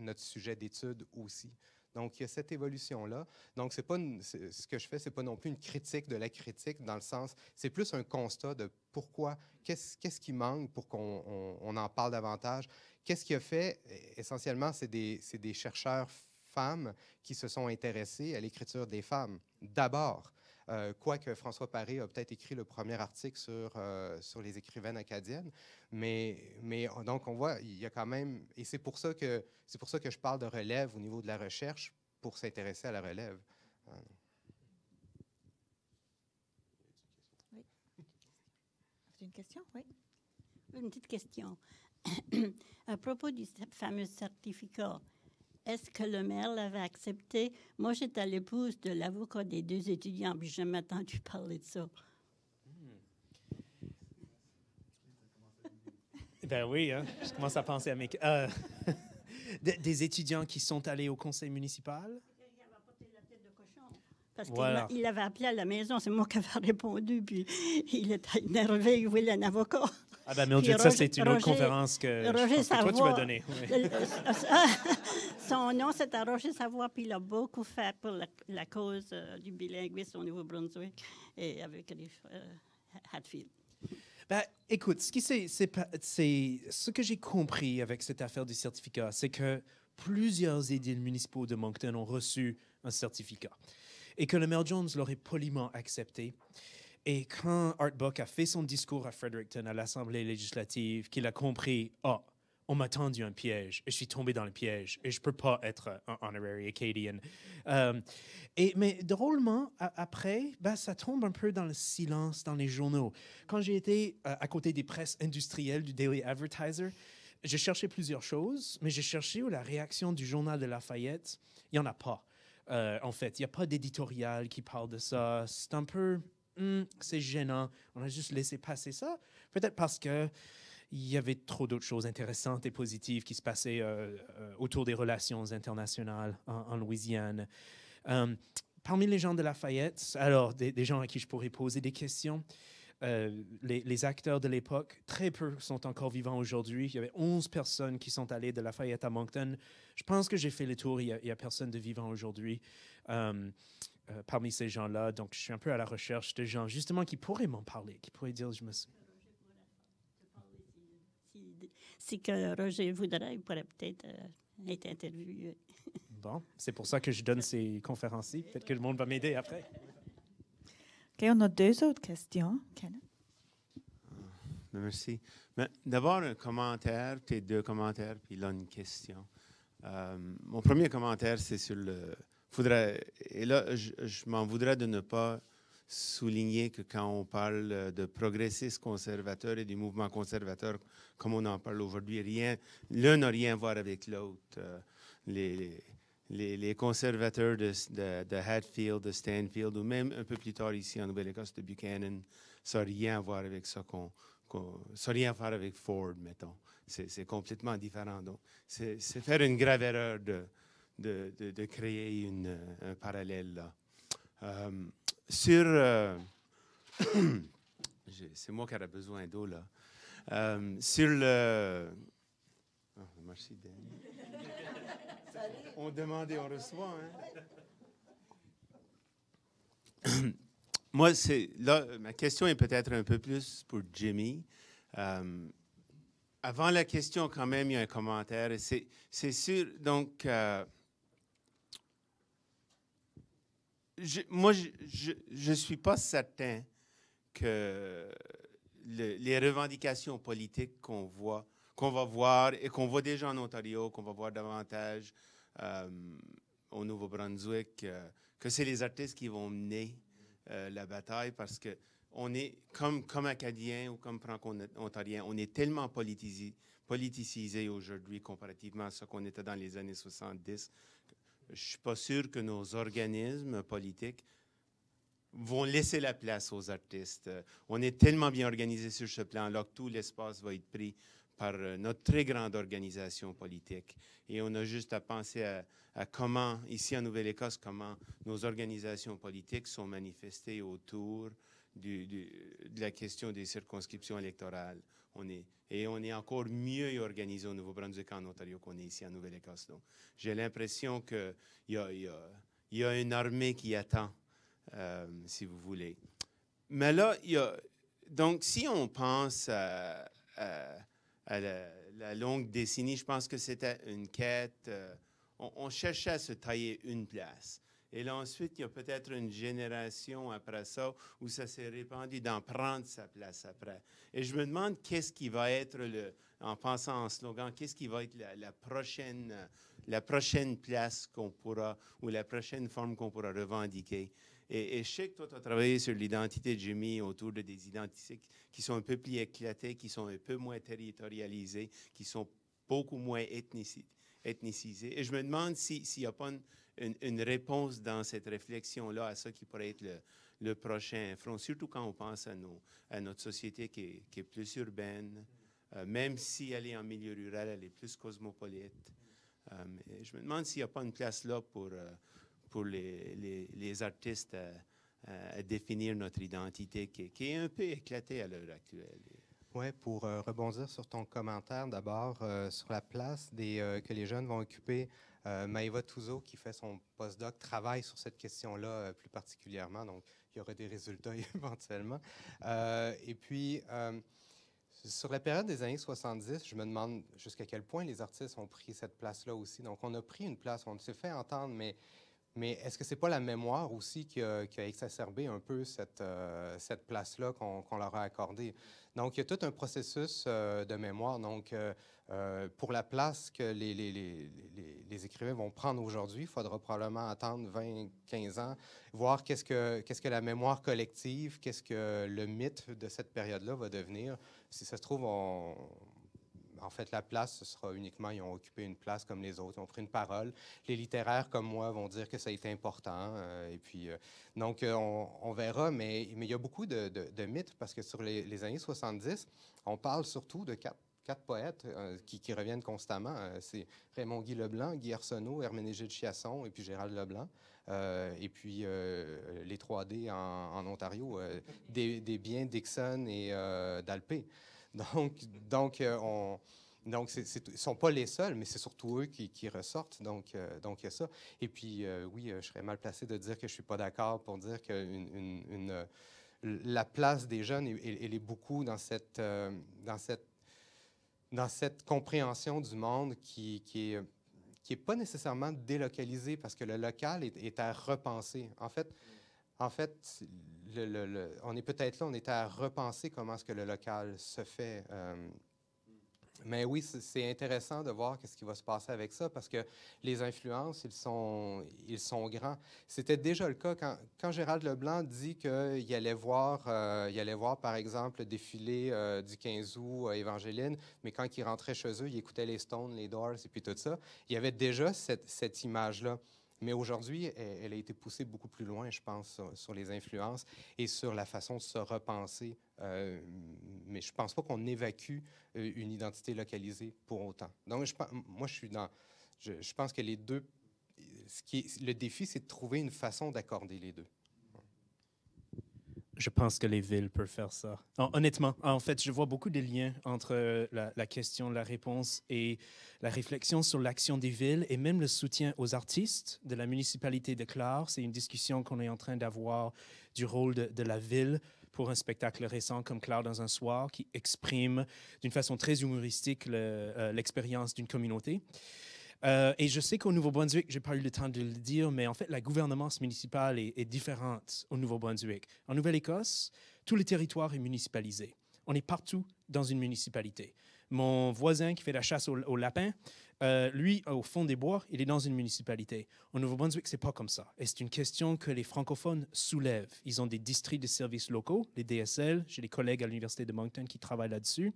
[SPEAKER 2] notre sujet d'étude aussi. Donc, il y a cette évolution-là. Donc, c'est pas ce que je fais, c'est pas non plus une critique de la critique dans le sens, c'est plus un constat de pourquoi, qu'est-ce, qui manque pour qu'on en parle davantage. Qu'est-ce qui a fait, e, essentiellement, c'est des, c'est des chercheurs femmes qui se sont intéressés à l'écriture des femmes. D'abord, euh, quoique François Paré a peut-être écrit le premier article sur, euh, sur les écrivaines acadiennes. Mais, mais donc, on voit, il y a quand même, et c'est pour, ça que, c'est pour ça que je parle de relève au niveau de la recherche, pour s'intéresser à la relève. Euh.
[SPEAKER 1] Oui. Une question, oui. Une petite question. [coughs] à propos du fameux certificat est-ce que le maire l'avait accepté? Moi, j'étais l'épouse de l'avocat des deux étudiants, puis j'ai jamais entendu [laughs] parler de ça. Hmm.
[SPEAKER 4] ben oui, hein? je commence à penser à mes... Euh, [laughs] des, étudiants qui sont allés au conseil municipal?
[SPEAKER 1] Parce qu'il avait appelé à la maison, c'est moi qui avais [laughs] répondu, puis il était énervé, il voulait un avocat. Ah ben, Mildred, ça, c'est une autre conférence que, toi, tu m'as donnée. [laughs] son nom, c'est Roger Savoie, puis il a beaucoup fait pour la, cause euh, du bilinguisme au Nouveau-Brunswick et avec euh, Hatfield.
[SPEAKER 4] Ben, écoute, ce, qui c'est, ce que j'ai compris avec cette affaire du certificat, c'est que plusieurs édiles municipaux de Moncton ont reçu un certificat et que le maire Jones l'aurait poliment accepté et quand Art a fait son discours à Fredericton, à l'Assemblée législative, qu'il a compris, oh, on m'a tendu un piège et je suis tombé dans le piège et je peux pas être un honorary Acadian. Euh, et, mais drôlement, après, ben, ça tombe un peu dans le silence dans les journaux. Quand j'ai été euh, à côté des presses industrielles du Daily Advertiser, j'ai cherché plusieurs choses, mais j'ai cherché où la réaction du journal de Lafayette, il n'y en a pas. Euh, en fait, il n'y a pas d'éditorial qui parle de ça. C'est un peu Hum, c'est gênant, on a juste laissé passer ça. Peut-être parce que il y avait trop d'autres choses intéressantes et positives qui se passaient euh, euh, autour des relations internationales en, Louisiane. Hum, parmi les gens de Lafayette, alors des, gens à qui je pourrais poser des questions, euh, les, acteurs de l'époque, très peu sont encore vivants aujourd'hui. Il y avait 11 personnes qui sont allées de Lafayette à Moncton. Je pense que j'ai fait le tour, il n'y a, personne de vivant aujourd'hui. Hum, euh, parmi ces gens-là. Donc, je suis un peu à la recherche de gens, justement, qui pourraient m'en parler, qui pourraient dire, je me souviens.
[SPEAKER 1] Si que Roger voudrait, il pourrait peut-être euh, être interviewé.
[SPEAKER 4] [laughs] bon, c'est pour ça que je donne ces conférences-ci. Peut-être que
[SPEAKER 6] le monde va m'aider après.
[SPEAKER 1] OK, on a deux autres questions. Euh,
[SPEAKER 6] merci. D'abord, un commentaire, tes deux commentaires, puis là, une question. mon premier commentaire, c'est sur le, faudrait, et là, je, m'en voudrais de ne pas souligner que quand on parle de progressistes conservateurs et du mouvement conservateur, comme on en parle aujourd'hui, rien, l'un n'a rien à voir avec l'autre. Euh, les, les, les, conservateurs de, de, de, Hatfield, de Stanfield, ou même un peu plus tard ici en Nouvelle-Écosse, de Buchanan, ça n'a rien à voir avec ça qu'on, ça n'a rien à voir avec Ford, mettons. C'est, complètement différent. Donc, c'est, faire une grave erreur de, de, de, créer une, euh, un parallèle. Là. Euh, sur. Euh, [coughs] c'est moi qui a besoin d'eau, là. sur le. Ah, merci, On demande et on reçoit. Hein. [coughs] moi, c'est là, ma question est peut-être un peu plus pour Jimmy. avant la question, quand même, il y a un commentaire. C'est sûr, donc. moi, je ne suis pas certain que les revendications politiques qu'on voit, qu'on va voir et qu'on voit déjà en Ontario, qu'on va voir davantage euh, au Nouveau-Brunswick, euh, que c'est les artistes qui vont mener euh, la bataille parce que on est, comme, comme Acadiens ou comme Franco-Ontariens, on est tellement politisé, politicisé aujourd'hui comparativement à ce qu'on était dans les années 70 je ne suis pas sûr que nos organismes politiques vont laisser la place aux artistes. On est tellement bien organisé sur ce plan-là que tout l'espace va être pris par euh, notre très grande organisation politique. Et on a juste à penser à, comment, ici en Nouvelle-Écosse, comment nos organisations politiques sont manifestées autour de la question des circonscriptions électorales on est. Et on est encore mieux organisé au Nouveau-Brunswick en Ontario qu'on est ici en Nouvelle-Écosse. Donc, j'ai l'impression qu'il y, a, une armée qui attend, euh, si vous voulez. Mais là, y a, donc si on pense à, la, longue décennie, je pense que c'était une quête. Euh, on, on, cherchait à se tailler une place. Et là, ensuite, il y a peut-être une génération après ça où ça s'est répandu d'en prendre sa place après. Et je me demande qu'est-ce qui va être le, en pensant en slogan, qu'est-ce qui va être la, prochaine, la prochaine place qu'on pourra, ou la prochaine forme qu'on pourra revendiquer. Et, je sais que toi, tu as travaillé sur l'identité de Jimmy autour de des identités qui sont un peu plus éclatées, qui sont un peu moins territorialisées, qui sont beaucoup moins ethnicisées. Et je me demande s'il n'y a pas une, une, réponse dans cette réflexion-là à ce qui pourrait être le, prochain front, surtout quand on pense à, à notre société qui est, plus urbaine, euh, même si elle est en milieu rural, elle est plus cosmopolite. Euh, je me demande s'il n'y a pas une place là pour, euh, pour les, les, artistes à, définir notre identité qui, est un peu éclatée à l'heure actuelle.
[SPEAKER 2] Oui, pour rebondir sur ton commentaire d'abord sur la place des, que les jeunes vont occuper euh, maeva Tuzo, qui fait son postdoc, travaille sur cette question-là euh, plus particulièrement, donc il y aurait des résultats [laughs] éventuellement. Euh, et puis, sur la période des années 70, je me demande jusqu'à quel point les artistes ont pris cette place-là aussi. Donc, on a pris une place, on s'est fait entendre, mais mais est-ce que c'est pas la mémoire aussi qui a, exacerbé un peu cette, euh, cette place-là qu'on leur a accordée? Donc, il y a tout un processus euh, de mémoire. Donc, euh, pour la place que les, les, écrivains vont prendre aujourd'hui, il faudra probablement attendre 20, 15 ans, voir qu'est-ce que, qu'est-ce que la mémoire collective, qu'est-ce que le mythe de cette période-là va devenir. Si ça se trouve, on, en fait, la place, ce sera uniquement, ils ont occupé une place comme les autres, ils ont pris une parole. Les littéraires comme moi vont dire que ça a été important. Euh, et puis, euh, donc, euh, on, verra, mais, il y a beaucoup de, mythes parce que sur les, années 70, on parle surtout de quatre, poètes qui, reviennent constamment. c'est Raymond Guy Leblanc, Guy Arsenault, de Chiasson et puis Gérald Leblanc. et puis les 3D en, Ontario, des, des, biens Dixon et d'Alpé. Donc, donc euh, on, donc, ils ne sont pas les seuls, mais c'est surtout eux qui, ressortent. Donc, euh, donc, y a ça. Et puis, euh, oui, je serais mal placé de dire que je ne suis pas d'accord pour dire que la place des jeunes, elle, est beaucoup dans cette, dans cette, dans cette compréhension du monde qui, est n'est pas nécessairement délocalisée, parce que le local est, est à repenser. En fait, en fait, on est peut-être là, on est à repenser comment est-ce que le local se fait. Euh, mais oui, c'est intéressant de voir qu'est-ce qui va se passer avec ça parce que les influences, ils sont, ils sont grands. C'était déjà le cas quand, quand Gérald Leblanc dit qu'il allait voir, euh, allait voir par exemple le défilé euh, du 15 août à Évangéline, mais quand il rentrait chez eux, il écoutait les Stones, les Doors et puis tout ça. Il y avait déjà cette, cette image là. Mais aujourd'hui, elle, a été poussée beaucoup plus loin, je pense, sur, les influences et sur la façon de se repenser. Euh, mais je ne pense pas qu'on évacue euh, une identité localisée pour autant. Donc, moi, je suis dans... Je, je pense que les deux... Ce qui est, le défi, c'est de trouver une façon d'accorder les deux
[SPEAKER 4] je pense que les villes peuvent faire ça. Honnêtement, en fait, je vois beaucoup de liens entre euh, la, question, la réponse et la réflexion sur l'action des villes et même le soutien aux artistes de la municipalité de Clare. C'est une discussion qu'on est en train d'avoir du rôle de, la ville pour un spectacle récent comme Clare dans un soir qui exprime d'une façon très humoristique euh, l'expérience d'une communauté. Euh, et je sais qu'au Nouveau-Brunswick, j'ai pas eu le temps de le dire, mais en fait, la gouvernance municipale est, différente au Nouveau-Brunswick. En Nouvelle-Écosse, tout le territoire est municipalisé. On est partout dans une municipalité. Mon voisin qui fait la chasse aux au lapins, euh, lui, au fond des bois, il est dans une municipalité. Au Nouveau-Brunswick, c'est pas comme ça. Et c'est une question que les francophones soulèvent. Ils ont des districts de services locaux, les DSL. J'ai des collègues à l'Université de Moncton qui travaillent là-dessus.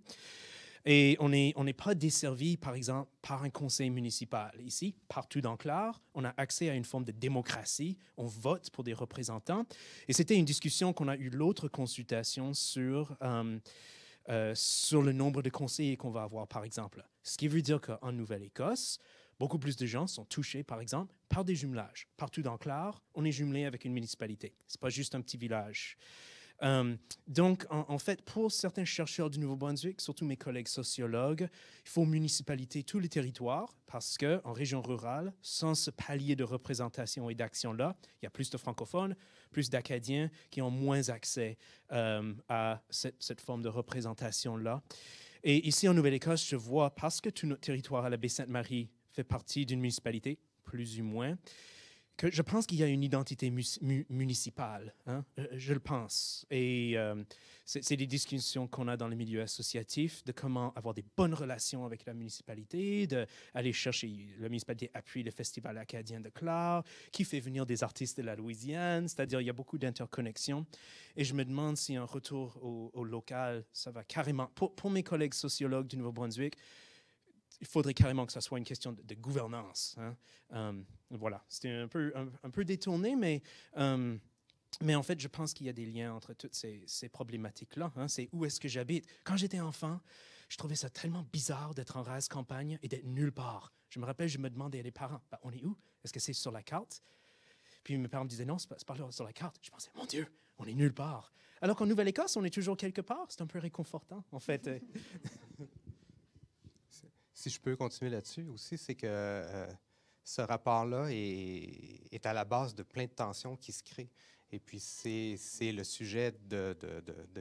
[SPEAKER 4] Et on n'est on pas desservi, par exemple, par un conseil municipal. Ici, partout dans Clare, on a accès à une forme de démocratie. On vote pour des représentants. Et c'était une discussion qu'on a eue l'autre consultation sur, euh, euh, sur le nombre de conseillers qu'on va avoir, par exemple. Ce qui veut dire qu'en Nouvelle-Écosse, beaucoup plus de gens sont touchés, par exemple, par des jumelages. Partout dans Clare, on est jumelé avec une municipalité. Ce n'est pas juste un petit village. Euh, donc, en, fait, pour certains chercheurs du Nouveau-Brunswick, surtout mes collègues sociologues, il faut municipalité tous les territoires parce que en région rurale, sans ce palier de représentation et d'action-là, il y a plus de francophones, plus d'Acadiens qui ont moins accès euh, à cette, cette forme de représentation-là. Et ici, en Nouvelle-Écosse, je vois, parce que tout notre territoire à la baie Sainte-Marie fait partie d'une municipalité, plus ou moins, que je pense qu'il y a une identité municipale, hein? Euh, je, le pense. Et euh, c'est des discussions qu'on a dans le milieu associatif de comment avoir des bonnes relations avec la municipalité, d'aller chercher, la municipalité appuie le Festival acadien de Clare, qui fait venir des artistes de la Louisiane, c'est-à-dire il y a beaucoup d'interconnexions. Et je me demande si un retour au, local, ça va carrément, pour mes collègues sociologues du Nouveau-Brunswick, il faudrait carrément que ça soit une question de, gouvernance. Hein. Hum, voilà, c'était un peu, un, peu détourné, mais, hum, mais en fait, je pense qu'il y a des liens entre toutes ces, problématiques-là. Hein. C'est où est-ce que j'habite. Quand j'étais enfant, je trouvais ça tellement bizarre d'être en race campagne et d'être nulle part. Je me rappelle, je me demandais à mes parents, bah, on est où Est-ce que c'est sur la carte Puis mes parents me disaient, non, c'est pas, pas sur la carte. Je pensais, mon Dieu, on est nulle part. Alors qu'en Nouvelle-Écosse, on est toujours quelque part. C'est un peu réconfortant, en fait. [laughs]
[SPEAKER 2] si je peux continuer là-dessus aussi, c'est que euh, ce rapport-là est, est, à la base de plein de tensions qui se créent. Et puis, c'est le sujet de,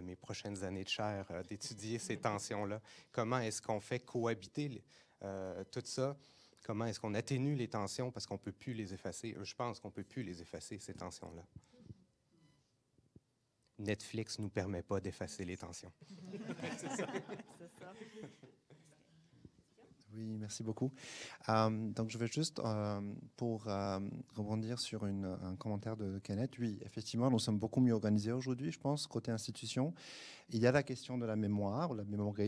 [SPEAKER 2] mes prochaines années de chair, euh, d'étudier ces tensions-là. Comment est-ce qu'on fait cohabiter euh, tout ça? Comment est-ce qu'on atténue les tensions parce qu'on ne peut plus les effacer? Je pense qu'on ne peut plus les effacer, ces tensions-là. Netflix ne nous permet pas d'effacer les tensions. [laughs]
[SPEAKER 6] c'est ça.
[SPEAKER 3] Oui, merci beaucoup. Hum, donc, je vais juste, hum, pour hum, rebondir sur un commentaire de Kenneth, oui, effectivement, nous sommes beaucoup mieux organisés aujourd'hui, je pense, côté institution. Il y a la question de la mémoire, la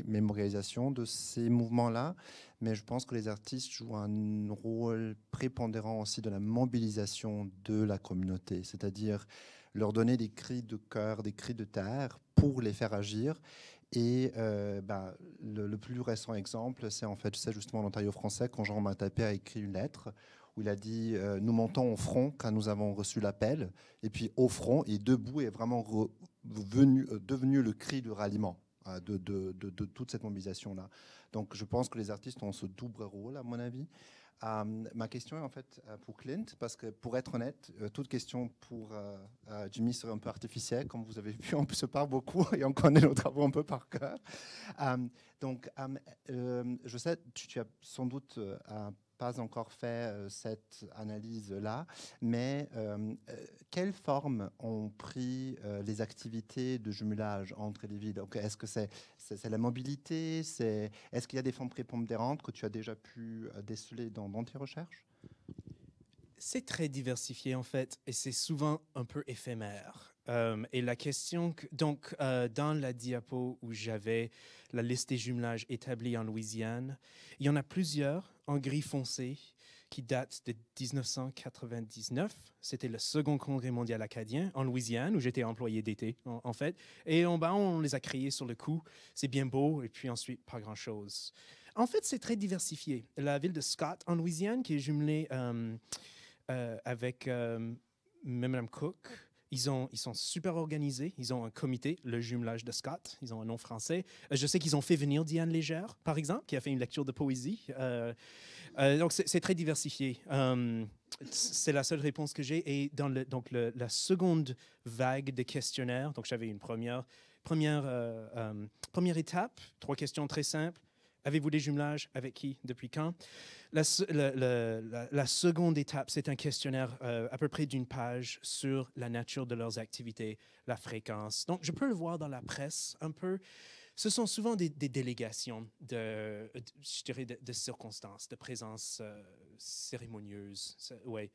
[SPEAKER 3] mémorialisation de ces mouvements-là, mais je pense que les artistes jouent un rôle prépondérant aussi de la mobilisation de la communauté, c'est-à-dire leur donner des cris de cœur, des cris de terre pour les faire agir et euh, ben, le, plus récent exemple, c'est en fait, c'est justement l'Ontario français quand Jean Tapé a écrit une lettre où il a dit euh, Nous montons au front quand nous avons reçu l'appel. Et puis au front et debout est vraiment euh, devenu le cri de ralliement hein, de, toute cette mobilisation-là. Donc je pense que les artistes ont ce double rôle, à mon avis. Euh, ma question est en fait euh, pour Clint, parce que pour être honnête, euh, toute question pour Jimmy serait un peu artificielle. Comme vous avez vu, on se parle beaucoup [laughs] et on connaît nos travaux un peu par cœur. donc, je sais, tu, tu as sans doute pas encore fait euh, cette analyse-là, mais euh, euh, quelles formes ont pris les activités de jumelage entre les villes Est-ce que c'est la mobilité Est-ce qu'il y a des formes prépondérantes que tu as déjà pu déceler dans tes recherches
[SPEAKER 4] c'est très diversifié en fait, et c'est souvent un peu éphémère. Euh, et la question, donc, euh, dans la diapo où j'avais la liste des jumelages établie en Louisiane, il y en a plusieurs en gris foncé qui datent de 1999. C'était le second congrès mondial acadien en Louisiane, où j'étais employé d'été, en, fait. Et en bas, on les a créés sur le coup. C'est bien beau, et puis ensuite, pas grand-chose. En fait, c'est très diversifié. La ville de Scott, en Louisiane, qui est jumelée euh, avec Mme Cook, ils, ont, ils sont super organisés. Ils ont un comité, le jumelage de Scott. Ils ont un nom français. Euh, je sais qu'ils ont fait venir Diane Légère, par exemple, qui a fait une lecture de poésie. Euh, euh, donc, c'est très diversifié. c'est la seule réponse que j'ai. Et dans le, donc la seconde vague des questionnaires, donc j'avais une première, première, première étape, trois questions très simples. Avez-vous des jumelages Avec qui Depuis quand la, seconde étape, c'est un questionnaire euh, à peu près d'une page sur la nature de leurs activités, la fréquence. Donc, je peux le voir dans la presse un peu. Ce sont souvent des, délégations de, je dirais de, circonstances, de présence euh, cérémonieuses. Oui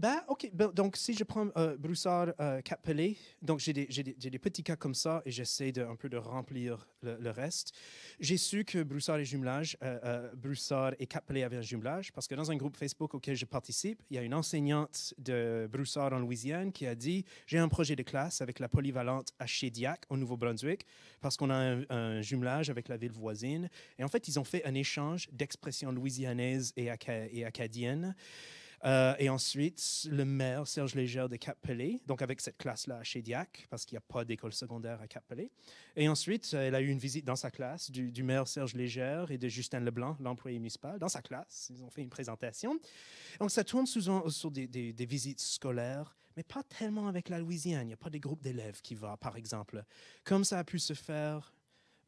[SPEAKER 4] Ben, OK. Ben, donc, si je prends euh, Broussard, euh, Capelé, donc j'ai des, petits cas comme ça et j'essaie un peu de remplir le, reste. J'ai su que Broussard et jumelage, euh, euh, Broussard et Capelé avaient un jumelage parce que dans un groupe Facebook auquel je participe, il y a une enseignante de Broussard en Louisiane qui a dit J'ai un projet de classe avec la polyvalente à Chédiac, au Nouveau-Brunswick, parce qu'on a un, jumelage avec la ville voisine. Et en fait, ils ont fait un échange d'expressions louisianaises et, et acadiennes. Euh, et ensuite, le maire Serge Légère de Cap-Pelé, donc avec cette classe-là à Chédiac, parce qu'il n'y a pas d'école secondaire à Cap-Pelé. Et ensuite, euh, elle a eu une visite dans sa classe du, maire Serge Légère et de Justin Leblanc, l'employé municipal, dans sa classe. Ils ont fait une présentation. Donc ça tourne souvent sur des, des visites scolaires, mais pas tellement avec la Louisiane. Il n'y a pas des groupes d'élèves qui vont, par exemple, comme ça a pu se faire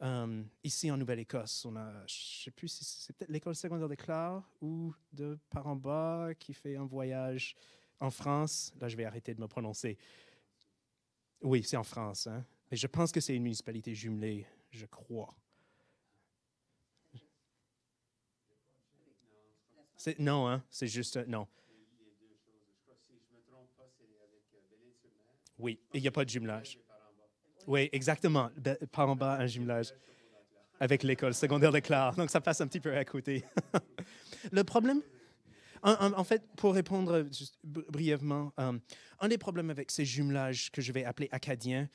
[SPEAKER 4] euh, ici en Nouvelle-Écosse, on a, je sais plus si c'est peut-être l'école secondaire de Clare, ou de par en bas qui fait un voyage en France. Là, je vais arrêter de me prononcer. Oui, c'est en France. Hein? Mais je pense que c'est une municipalité jumelée, je crois. non, hein? c'est juste euh, non. Oui, il n'y a pas de jumelage. Oui, exactement. Par en bas, un jumelage avec l'école secondaire de Clare. Donc, ça passe un petit peu à côté. [laughs] le problème, en, fait, pour répondre brièvement, euh, un des problèmes avec ces jumelages que je vais appeler acadiens,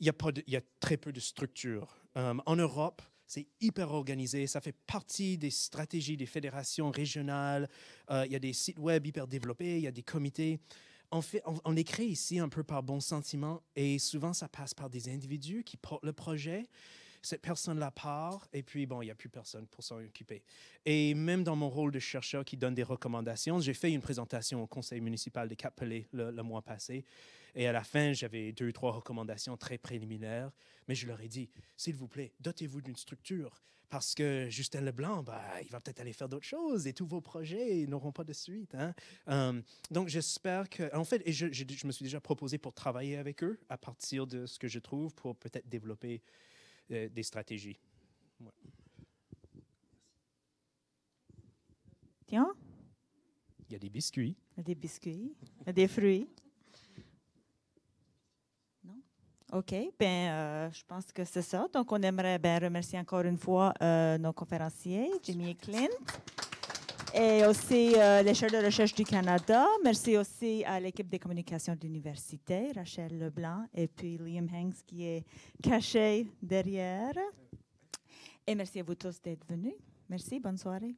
[SPEAKER 4] il y, a très peu de structure. Euh, en Europe, c'est hyper organisé, ça fait partie des stratégies des fédérations régionales, euh, il y a des sites web hyper développés, il y a des comités on, fait, on, ici un peu par bon sentiment et souvent ça passe par des individus qui portent le projet, cette personne-là part, et puis, bon, il n'y a plus personne pour s'en occuper. Et même dans mon rôle de chercheur qui donne des recommandations, j'ai fait une présentation au conseil municipal de cap le, mois passé, et à la fin, j'avais deux, ou trois recommandations très préliminaires, mais je leur ai dit, s'il vous plaît, dotez-vous d'une structure, parce que Justin Leblanc, bah, il va peut-être aller faire d'autres choses, et tous vos projets n'auront pas de suite. Hein. Hum, donc, j'espère que... En fait, et je, je me suis déjà proposé pour travailler avec eux à partir de ce que je trouve pour peut-être développer euh, des stratégies. Tiens. Il y a des biscuits.
[SPEAKER 1] Il y a des biscuits. Il y a des fruits. Non? OK. Ben, euh, je pense que c'est ça. Donc, on aimerait ben, remercier encore une fois euh, nos conférenciers, Jimmy et Clint et aussi les euh, l'échelle de recherche du Canada. Merci aussi à l'équipe des communications de l'université, Rachel Leblanc et puis Liam Hanks qui est caché derrière. Et merci à vous tous d'être venus. Merci, bonne soirée.